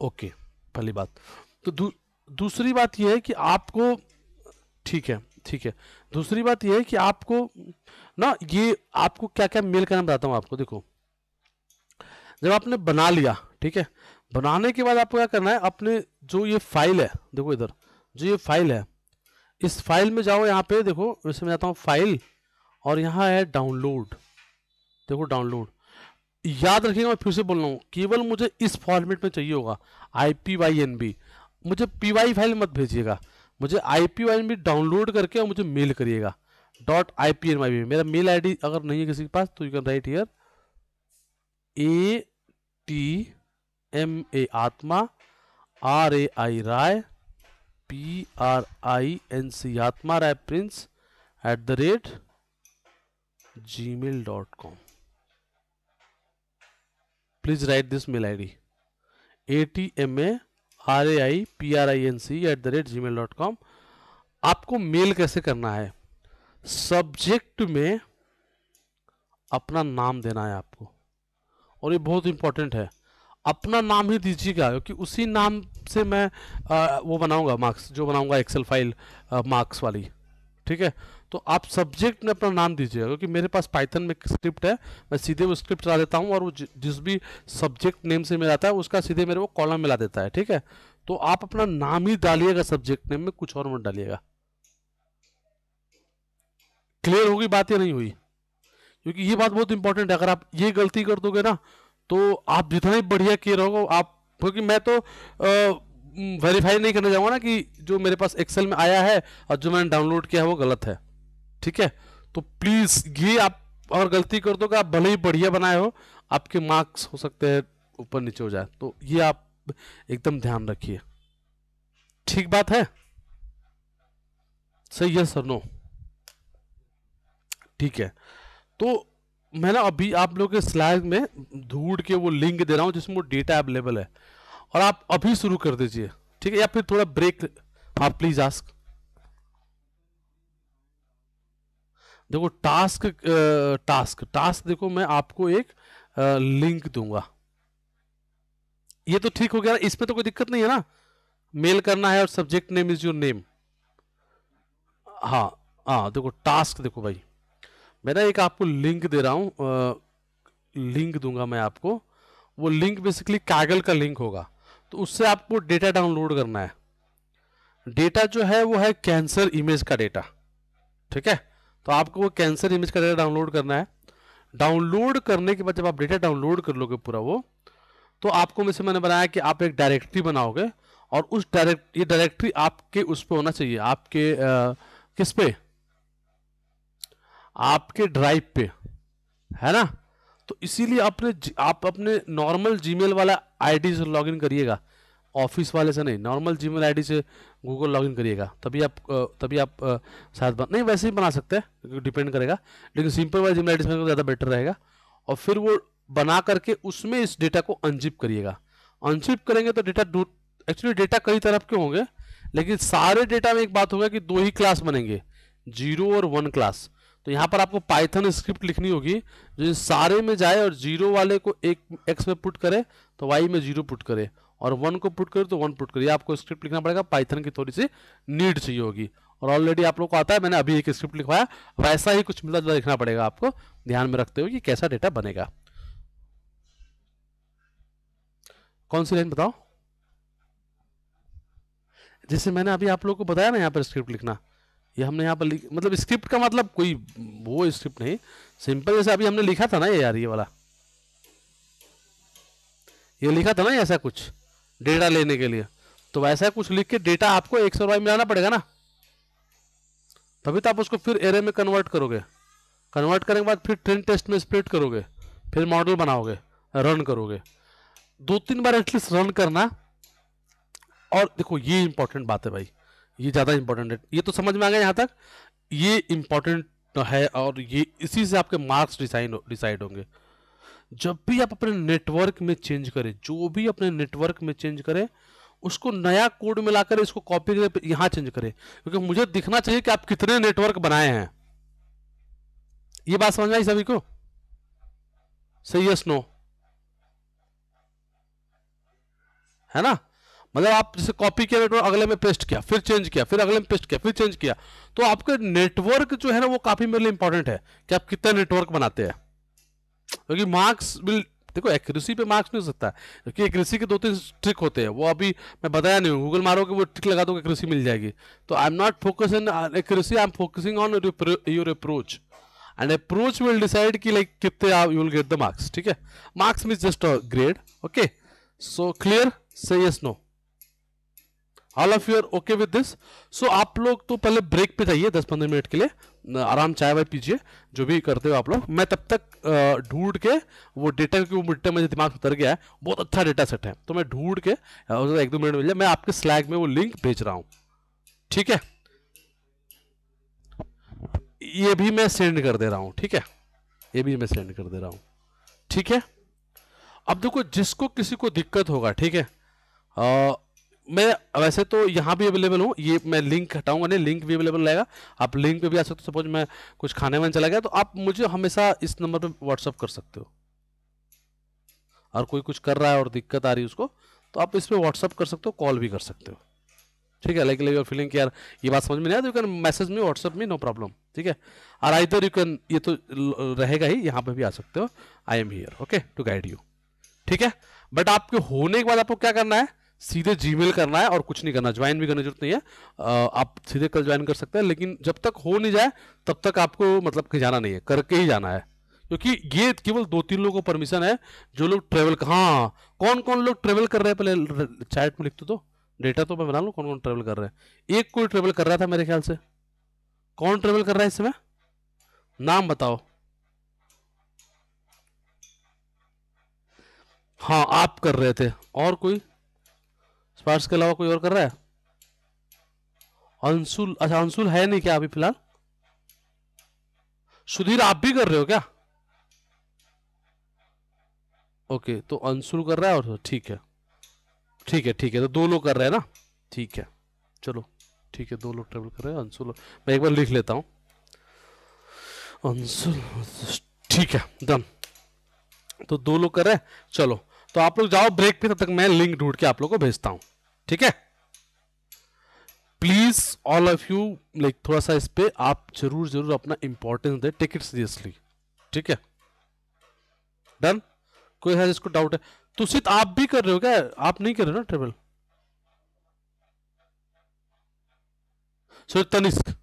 okay पहली बात तो दू, दूसरी बात यह है कि आपको ठीक है ठीक है दूसरी बात यह है कि आपको ना ये आपको क्या क्या मेल करना बताता हूँ आपको देखो जब आपने बना लिया ठीक है बनाने के बाद आपको क्या करना है अपने जो ये फाइल है देखो इधर जो ये फाइल है इस फाइल में जाओ यहाँ पे देखो मैं जाता हूँ फाइल और यहाँ है डाउनलोड देखो डाउनलोड याद रखिएगा मैं फिर से बोल रहा हूँ केवल मुझे इस फॉर्मेट में चाहिए होगा I P Y N B मुझे पी वाई फाइल मत भेजिएगा मुझे I P Y N B download करके और मुझे मेल करिएगा dot I P N Y B मेरा मेल आई डी अगर नहीं है किसी के पास तो you can write here A T M A Atma R A I Rai P R I N C Atma Rai Prince at the rate Gmail dot com please write this mail I D A T M A R A I P R I N C at the rate Gmail dot com आपको mail कैसे करना है subject में अपना नाम देना है आपको और ये बहुत इंपॉर्टेंट है अपना नाम ही दीजिएगा क्योंकि उसी नाम से मैं आ, वो बनाऊंगा मार्क्स जो बनाऊंगा एक्सेल फाइल मार्क्स वाली ठीक है तो आप सब्जेक्ट में अपना नाम दीजिएगा क्योंकि मेरे पास पाइथन में स्क्रिप्ट है मैं सीधे वो स्क्रिप्ट चला देता हूँ और वो जिस भी सब्जेक्ट नेम से मेरा आता है उसका सीधे मेरे को कॉलम मिला देता है ठीक है तो आप अपना नाम ही डालिएगा सब्जेक्ट नेम में कुछ और मत डालिएगा क्लियर होगी बात या नहीं हुई क्योंकि ये बात बहुत इंपॉर्टेंट है अगर आप ये गलती कर दोगे ना तो आप जितना ही बढ़िया किए रहोगे आप क्योंकि मैं तो वेरीफाई नहीं करने जाऊंगा ना कि जो मेरे पास एक्सेल में आया है और जो मैंने डाउनलोड किया है वो गलत है ठीक है तो प्लीज़ ये आप अगर गलती कर दो आप भले ही बढ़िया बनाए हो आपके मार्क्स हो सकते हैं ऊपर नीचे हो जाए तो ये आप एकदम ध्यान रखिए ठीक बात है सही है सर नो ठीक है तो मैं ना अभी आप लोग के स्लैग में ढूंढ के वो लिंक दे रहा हूँ जिसमें वो डेटा अवेलेबल है और आप अभी शुरू कर दीजिए ठीक है या फिर थोड़ा ब्रेक आप प्लीज आस्क देखो टास्क टास्क टास्क देखो मैं आपको एक लिंक दूंगा ये तो ठीक हो गया इसमें तो कोई दिक्कत नहीं है ना मेल करना है और subject name is your name हाँ हाँ देखो टास्क देखो भाई मैं ना एक आपको लिंक दे रहा हूँ लिंक दूंगा मैं आपको वो लिंक बेसिकली कागल का लिंक होगा तो उससे आपको डेटा डाउनलोड करना है डेटा जो है वो है कैंसर इमेज का डेटा ठीक है तो आपको वो कैंसर इमेज का डेटा डाउनलोड करना है डाउनलोड करने के बाद जब आप डेटा डाउनलोड कर लोगे पूरा वो तो आपको में से मैंने बनाया कि आप एक डायरेक्टरी बनाओगे और उस डायरेक्ट ये डायरेक्टरी आपके उस पर होना चाहिए आपके आ, किस पे आपके ड्राइव पे है ना तो इसीलिए अपने आप अपने नॉर्मल जीमेल वाला आईडी से लॉगिन करिएगा ऑफिस वाले से नहीं नॉर्मल जीमेल आईडी से गूगल लॉगिन करिएगा तभी आप तभी आप शायद बन नहीं वैसे ही बना सकते हैं क्योंकि डिपेंड करेगा लेकिन सिंपल वाला जीमेल आईडी से ज़्यादा बेटर रहेगा और फिर वो बना करके उसमें इस डेटा को अनजिप करिएगा अनजिप करेंगे तो डेटा एक्चुअली डेटा कई तरफ के होंगे लेकिन सारे डेटा में एक बात होगा कि दो ही क्लास बनेंगे जीरो और वन क्लास तो यहाँ पर आपको पाइथन स्क्रिप्ट लिखनी होगी जो सारे में जाए और जीरो वाले को एक एक्स में पुट करे तो वाई में जीरो पुट करे और वन को पुट तो करे तो वन पुट करिए आपको स्क्रिप्ट लिखना पड़ेगा पाइथन की थोड़ी सी नीड चाहिए होगी और ऑलरेडी आप लोग को आता है मैंने अभी एक स्क्रिप्ट लिखवाया वैसा ही कुछ मिलता जुला तो लिखना पड़ेगा आपको ध्यान में रखते हुए कि कैसा डेटा बनेगा कौन सी लाइन बताओ जैसे मैंने अभी आप लोग को बताया ना यहाँ पर स्क्रिप्ट लिखना ये हमने यहाँ पर मतलब स्क्रिप्ट का मतलब कोई वो स्क्रिप्ट नहीं सिंपल जैसे अभी हमने लिखा था ना ये यार ये वाला ये लिखा था ना ऐसा कुछ डेटा लेने के लिए तो वैसा कुछ लिख के डेटा आपको एक सौ मिलाना पड़ेगा ना तभी तो आप उसको फिर एरे में कन्वर्ट करोगे कन्वर्ट करने के बाद फिर ट्रेन टेस्ट में स्प्लिट करोगे फिर मॉडल बनाओगे रन करोगे दो तीन बार एटलीस्ट रन करना और देखो ये इंपॉर्टेंट बात है भाई ये ज़्यादा इंपॉर्टेंट है ये तो समझ में आ गया यहाँ तक ये इंपॉर्टेंट है और ये इसी से आपके मार्क्स डिसाइन डिसाइड होंगे जब भी आप अपने नेटवर्क में चेंज करें जो भी अपने नेटवर्क में चेंज करें उसको नया कोड में लाकर इसको कॉपी करके यहां चेंज करें क्योंकि मुझे दिखना चाहिए कि आप कितने नेटवर्क बनाए हैं ये बात समझ आई सभी को सही यस नो है ना मतलब आप जैसे कॉपी किया नेटवर्क तो अगले में पेस्ट किया फिर चेंज किया फिर अगले में पेस्ट किया फिर चेंज किया तो आपके नेटवर्क जो है ना वो काफ़ी मेरे लिए इंपॉर्टेंट है कि आप कितना नेटवर्क बनाते हैं क्योंकि मार्क्स विल देखो एक्यूरेसी पे मार्क्स नहीं हो सकता क्योंकि एक्यूरेसी के दो तीन ट्रिक होते हैं वो अभी मैं बताया नहीं हूँ गूगल कि वो ट्रिक लगा दो एक्यूरेसी मिल जाएगी तो I am not focus in accuracy I am focusing on your approach and approach will decide कि लाइक कितने आप you will get the marks ठीक है marks mean just a grade okay so clear say yes no all of your okay with this so आप लोग तो पहले break पे जाइए दस पंद्रह मिनट के लिए आराम चाय वाय पीजिए जो भी करते हो आप लोग मैं तब तक ढूंढ के वो डेटा क्योंकि डेटा मेरे दिमाग उतर गया है बहुत अच्छा डेटा सेट है तो मैं ढूंढ के एक दो मिनट में मैं आपके स्लैग में वो लिंक भेज रहा हूँ ठीक है ये भी मैं सेंड कर दे रहा हूँ ठीक है ये भी मैं सेंड कर दे रहा हूँ ठीक है अब देखो जिसको किसी को दिक्कत होगा ठीक है मैं वैसे तो यहाँ भी अवेलेबल हूँ ये मैं लिंक हटाऊंगा नहीं लिंक भी अवेलेबल रहेगा आप लिंक पे भी आ सकते हो सपोज मैं कुछ खाने वाने चला गया तो आप मुझे हमेशा इस नंबर पे व्हाट्सअप कर सकते हो और कोई कुछ कर रहा है और दिक्कत आ रही है उसको तो आप इस पर व्हाट्सअप कर सकते हो कॉल भी कर सकते हो ठीक है लाइक लाइक फीलिंग यार ये बात समझ में नहीं आती यू कैन मैसेज में व्हाट्सअप में नो प्रॉब्लम ठीक है और आई यू कैन ये तो रहेगा ही यहाँ पे भी आ सकते हो I am here okay to guide you ठीक है बट आपके होने के बाद आपको क्या करना है सीधे जीमेल करना है और कुछ नहीं करना ज्वाइन भी करने की जरूरत नहीं है आप सीधे कल ज्वाइन कर सकते हैं लेकिन जब तक हो नहीं जाए तब तक आपको मतलब कहीं जाना नहीं है करके ही जाना है क्योंकि ये केवल दो तीन लोगों को परमिशन है जो लोग ट्रेवल हाँ कौन कौन लोग ट्रेवल कर रहे हैं पहले चैट में लिख दो तो डेटा तो मैं बना लूँ कौन कौन ट्रेवल कर रहे हैं एक कोई ट्रेवल कर रहा था मेरे ख्याल से कौन ट्रेवल कर रहा है इस समय नाम बताओ हाँ आप कर रहे थे और कोई स्पार्स के अलावा कोई और कर रहा है अंशुल अच्छा अंशुल है नहीं क्या अभी फिलहाल सुधीर आप भी कर रहे हो क्या ओके तो अंशुल कर रहा है और ठीक है ठीक है ठीक है तो दो लोग कर रहे हैं ना ठीक है चलो ठीक है दो लोग ट्रेवल कर रहे हैं अंशुल मैं एक बार लिख लेता हूँ अंशुल ठीक है डन तो दो लोग कर रहे हैं चलो तो आप लोग जाओ ब्रेक पे तब तक मैं लिंक ढूंढ के आप लोग को भेजता हूँ ठीक है please all of you like थोड़ा सा इस पर आप जरूर जरूर अपना इंपॉर्टेंस दें टेक इट सीरियसली ठीक है डन कोई है जिसको डाउट है तो सिर्फ आप भी कर रहे हो क्या आप नहीं कर रहे हो ना travel so Tanishq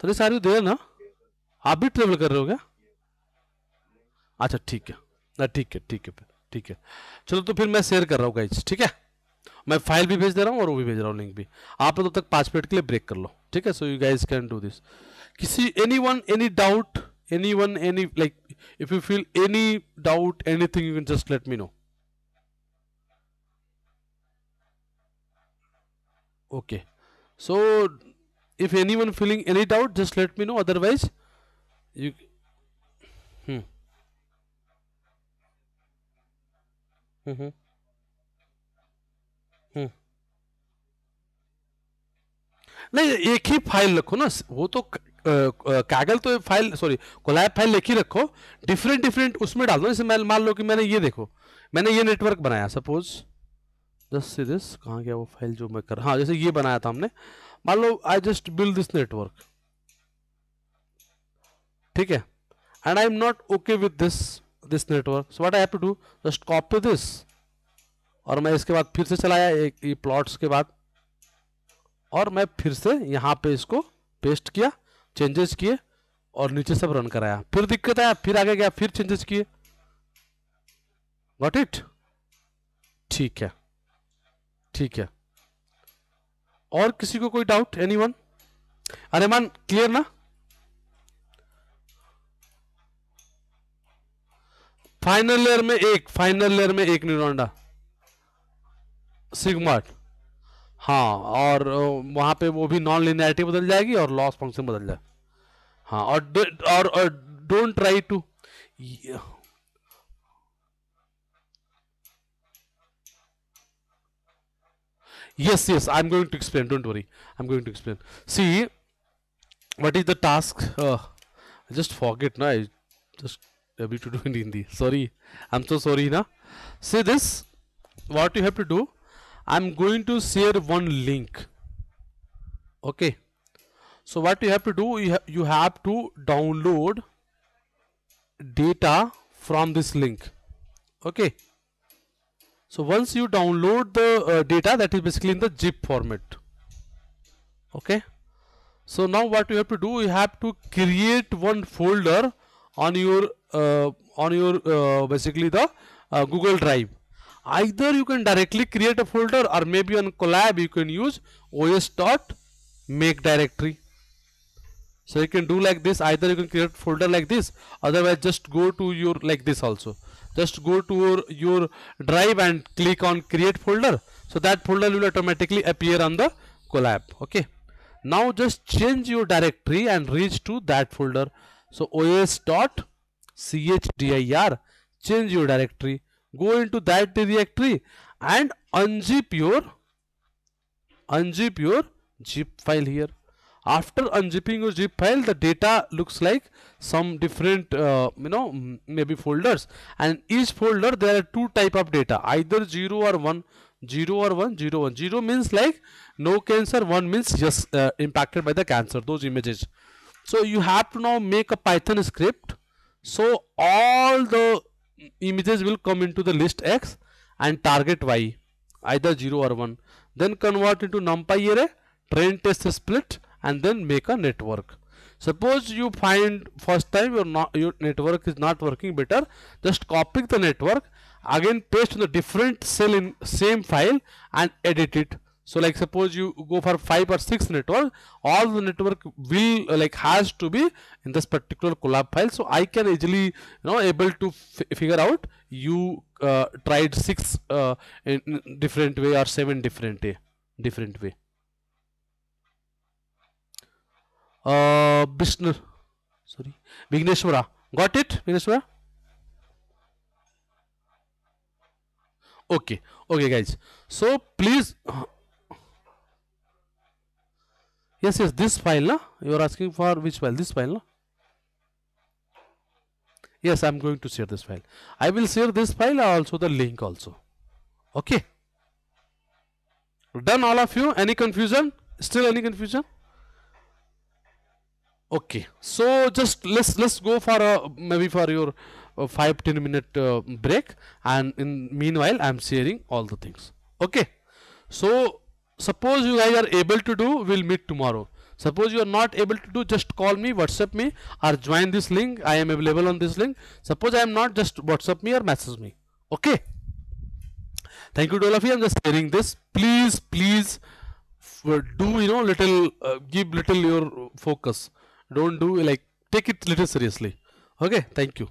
Tanishq are you there ना आप भी ट्रेवल कर रहे हो क्या अच्छा ठीक है ना ठीक है ठीक है ठीक है चलो तो फिर मैं शेयर कर रहा हूँ गाइज ठीक है मैं फाइल भी भेज दे रहा हूँ और वो भी भेज रहा हूँ लिंक भी आप तब तो तक पाँच मिनट के लिए ब्रेक कर लो ठीक है so you guys can do this किसी anyone any doubt anyone any like if you feel any doubt anything you can just let me know okay so if any anyone feeling any doubt just let me know otherwise you hmm hmm नहीं एक ही file रखो ना वो तो कागल तो file sorry collab file एक ही रखो different different उसमें डाल दो जैसे मैं मान लो कि मैंने ये देखो मैंने ये नेटवर्क बनाया सपोज दस से दस कहाँ गया वो फाइल जो मैं कर हाँ जैसे ये बनाया था हमने मान लो I just build this network ठीक है and I am not okay with this this network so what I have to do just copy this और मैं इसके बाद फिर से चलाया एक प्लॉट्स के बाद और मैं फिर से यहाँ पे इसको पेस्ट किया चेंजेस किए और नीचे सब रन कराया फिर दिक्कत आया फिर आगे गया फिर चेंजेस किए वॉट इट ठीक है ठीक है और किसी को कोई डाउट एनी वन अरे मान क्लियर ना फाइनल लेयर में एक फाइनल लेयर में एक न्यूरोडा सिगमाट हाँ और वहां पे वो भी नॉन लिनियरिटी बदल जाएगी और लॉस फंक्शन बदल जाए हाँ और और don't try to yes yes I am going to explain don't worry I am going to explain see what is the task just forget ना I just we to do in Hindi. Sorry, I'm so sorry. Na? See this, what you have to do, I'm going to share one link. Okay. So what you have to do, you, ha you have to download data from this link. Okay. So once you download the uh, data that is basically in the zip format. Okay. So now what you have to do, you have to create one folder on your uh, on your uh, basically the uh, Google Drive either you can directly create a folder or maybe on collab you can use os dot make directory so you can do like this either you can create folder like this otherwise just go to your like this also just go to your, your drive and click on create folder so that folder will automatically appear on the collab okay now just change your directory and reach to that folder so os dot chdir change your directory go into that directory and unzip your unzip your zip file here after unzipping your zip file the data looks like some different uh, you know maybe folders and each folder there are two type of data either 0 or 1 0 or 1 0 1 0 means like no cancer 1 means just uh, impacted by the cancer those images so you have to now make a python script so all the images will come into the list x and target y either 0 or 1 then convert into numpy array train test split and then make a network suppose you find first time your, not, your network is not working better just copy the network again paste in the different cell in same file and edit it so like suppose you go for five or six network all the network will like has to be in this particular collab file so i can easily you know able to figure out you uh, tried six uh, in different way or seven different way different way uh Vishnu sorry Vigneshwara got it Vigneshwara okay okay guys so please yes yes this file no? you are asking for which file this file no? yes i'm going to share this file i will share this file also the link also okay done all of you any confusion still any confusion okay so just let's let's go for a uh, maybe for your uh, 5 10 minute uh, break and in meanwhile i'm sharing all the things okay so suppose you guys are able to do we'll meet tomorrow suppose you are not able to do just call me whatsapp me or join this link i am available on this link suppose i am not just whatsapp me or message me okay thank you to all of you i'm just sharing this please please uh, do you know little uh, give little your focus don't do like take it little seriously okay thank you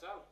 chao.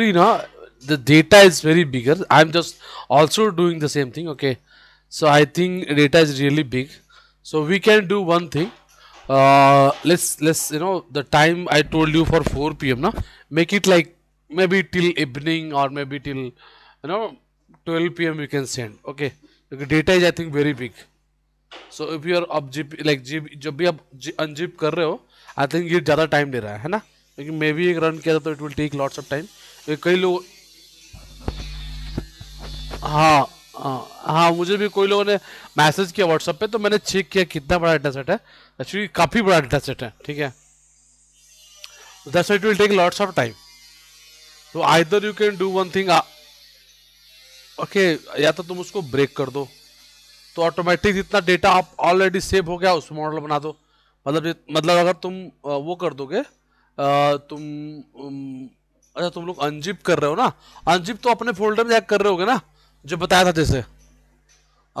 you know the data is very bigger i'm just also doing the same thing okay so i think data is really big so we can do one thing uh let's let's you know the time i told you for 4 pm now make it like maybe till evening or maybe till you know 12 pm you can send okay the data is i think very big so if you are up like zip जब भी आप unzip कर रहे हो I think ये ज़्यादा time ले रहा है है ना क्योंकि मे बी एक रन किया तो इट विल टेक ये कई लोग हाँ हाँ हाँ मुझे भी कोई लोगों ने मैसेज किया व्हाट्सएप पे तो मैंने चेक किया कितना बड़ा डाटा सेट है एक्चुअली काफ़ी बड़ा डाटा सेट है ठीक है that's it will take lots of time तो either you can do one thing okay या तो तुम उसको ब्रेक कर दो तो ऑटोमेटिक जितना डेटा आप ऑलरेडी सेव हो गया उस मॉडल बना दो मतलब मतलब अगर तुम वो कर दोगे तुम अच्छा तुम लोग अंजिप कर रहे हो ना अंजिप तो अपने फोल्डर में जाकर कर रहे होगे ना जो बताया था जैसे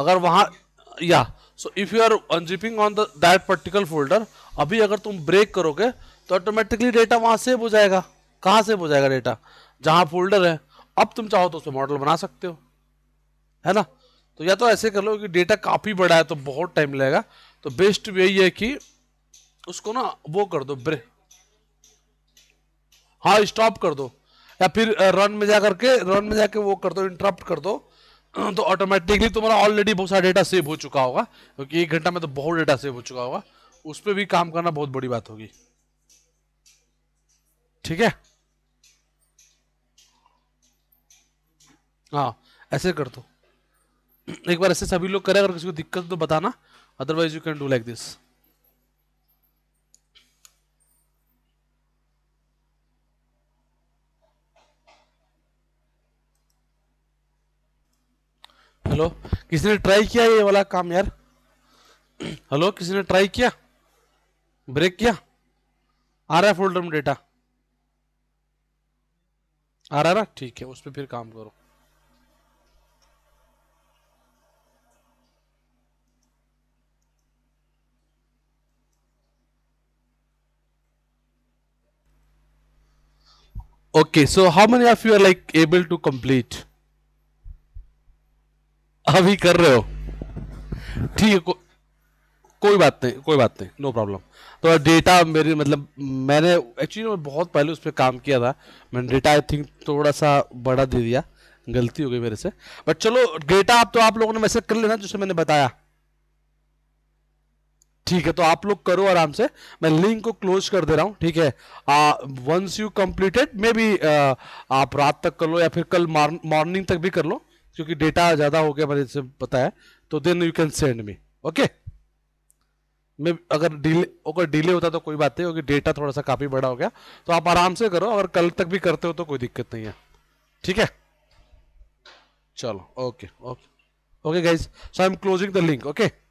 अगर वहाँ या so if you are unzipping on that particular folder अभी अगर तुम ब्रेक करोगे तो ऑटोमेटिकली डेटा वहाँ से हो जाएगा कहाँ से हो जाएगा डेटा जहाँ फोल्डर है अब तुम चाहो तो उसमें मॉडल बना सकते हो है ना तो या तो ऐसे कर लो कि डेटा काफ़ी बड़ा है तो बहुत टाइम लगेगा तो बेस्ट यही है कि उसको ना वो कर दो ब्रेक हाँ स्टॉप कर दो या फिर रन में जा करके रन में जाके वो कर दो इंटरप्ट कर दो तो ऑटोमेटिकली तुम्हारा ऑलरेडी बहुत सारा डेटा सेव हो चुका होगा क्योंकि एक घंटा में तो बहुत डेटा सेव हो चुका होगा उस पर भी काम करना बहुत बड़ी बात होगी ठीक है हाँ ऐसे कर दो एक बार ऐसे सभी लोग करें अगर किसी को दिक्कत तो बताना otherwise you can do like this hello किसी ने ट्राई किया ये वाला काम यार हेलो किसी ने ट्राई किया ब्रेक किया आ रहा है फोल्डर में डेटा आ रहा है ना ठीक है उस पर फिर काम करो okay so how many of you are like able to complete अभी कर रहे हो ठीक है को, कोई बात नहीं कोई बात नहीं नो प्रॉब्लम तो डेटा मेरे मतलब मैंने एक्चुअली मैं बहुत पहले उस पर काम किया था मैंने डेटा आई थिंक थोड़ा सा बड़ा दे दिया गलती हो गई मेरे से बट चलो डेटा आप तो आप लोगों ने मैसेज कर लेना जैसे मैंने बताया ठीक है तो आप लोग करो आराम से मैं लिंक को क्लोज कर दे रहा हूँ ठीक है once you completed maybe आप रात तक कर लो या फिर कल मॉर्निंग तक भी कर लो क्योंकि डेटा ज़्यादा हो गया मैंने से पता है तो then you can send me okay मैं अगर डिले अगर डिले होता तो कोई बात नहीं क्योंकि डेटा थोड़ा सा काफ़ी बड़ा हो गया तो आप आराम से करो अगर कल तक भी करते हो तो कोई दिक्कत नहीं है ठीक है चलो okay okay okay guys so I am closing the link okay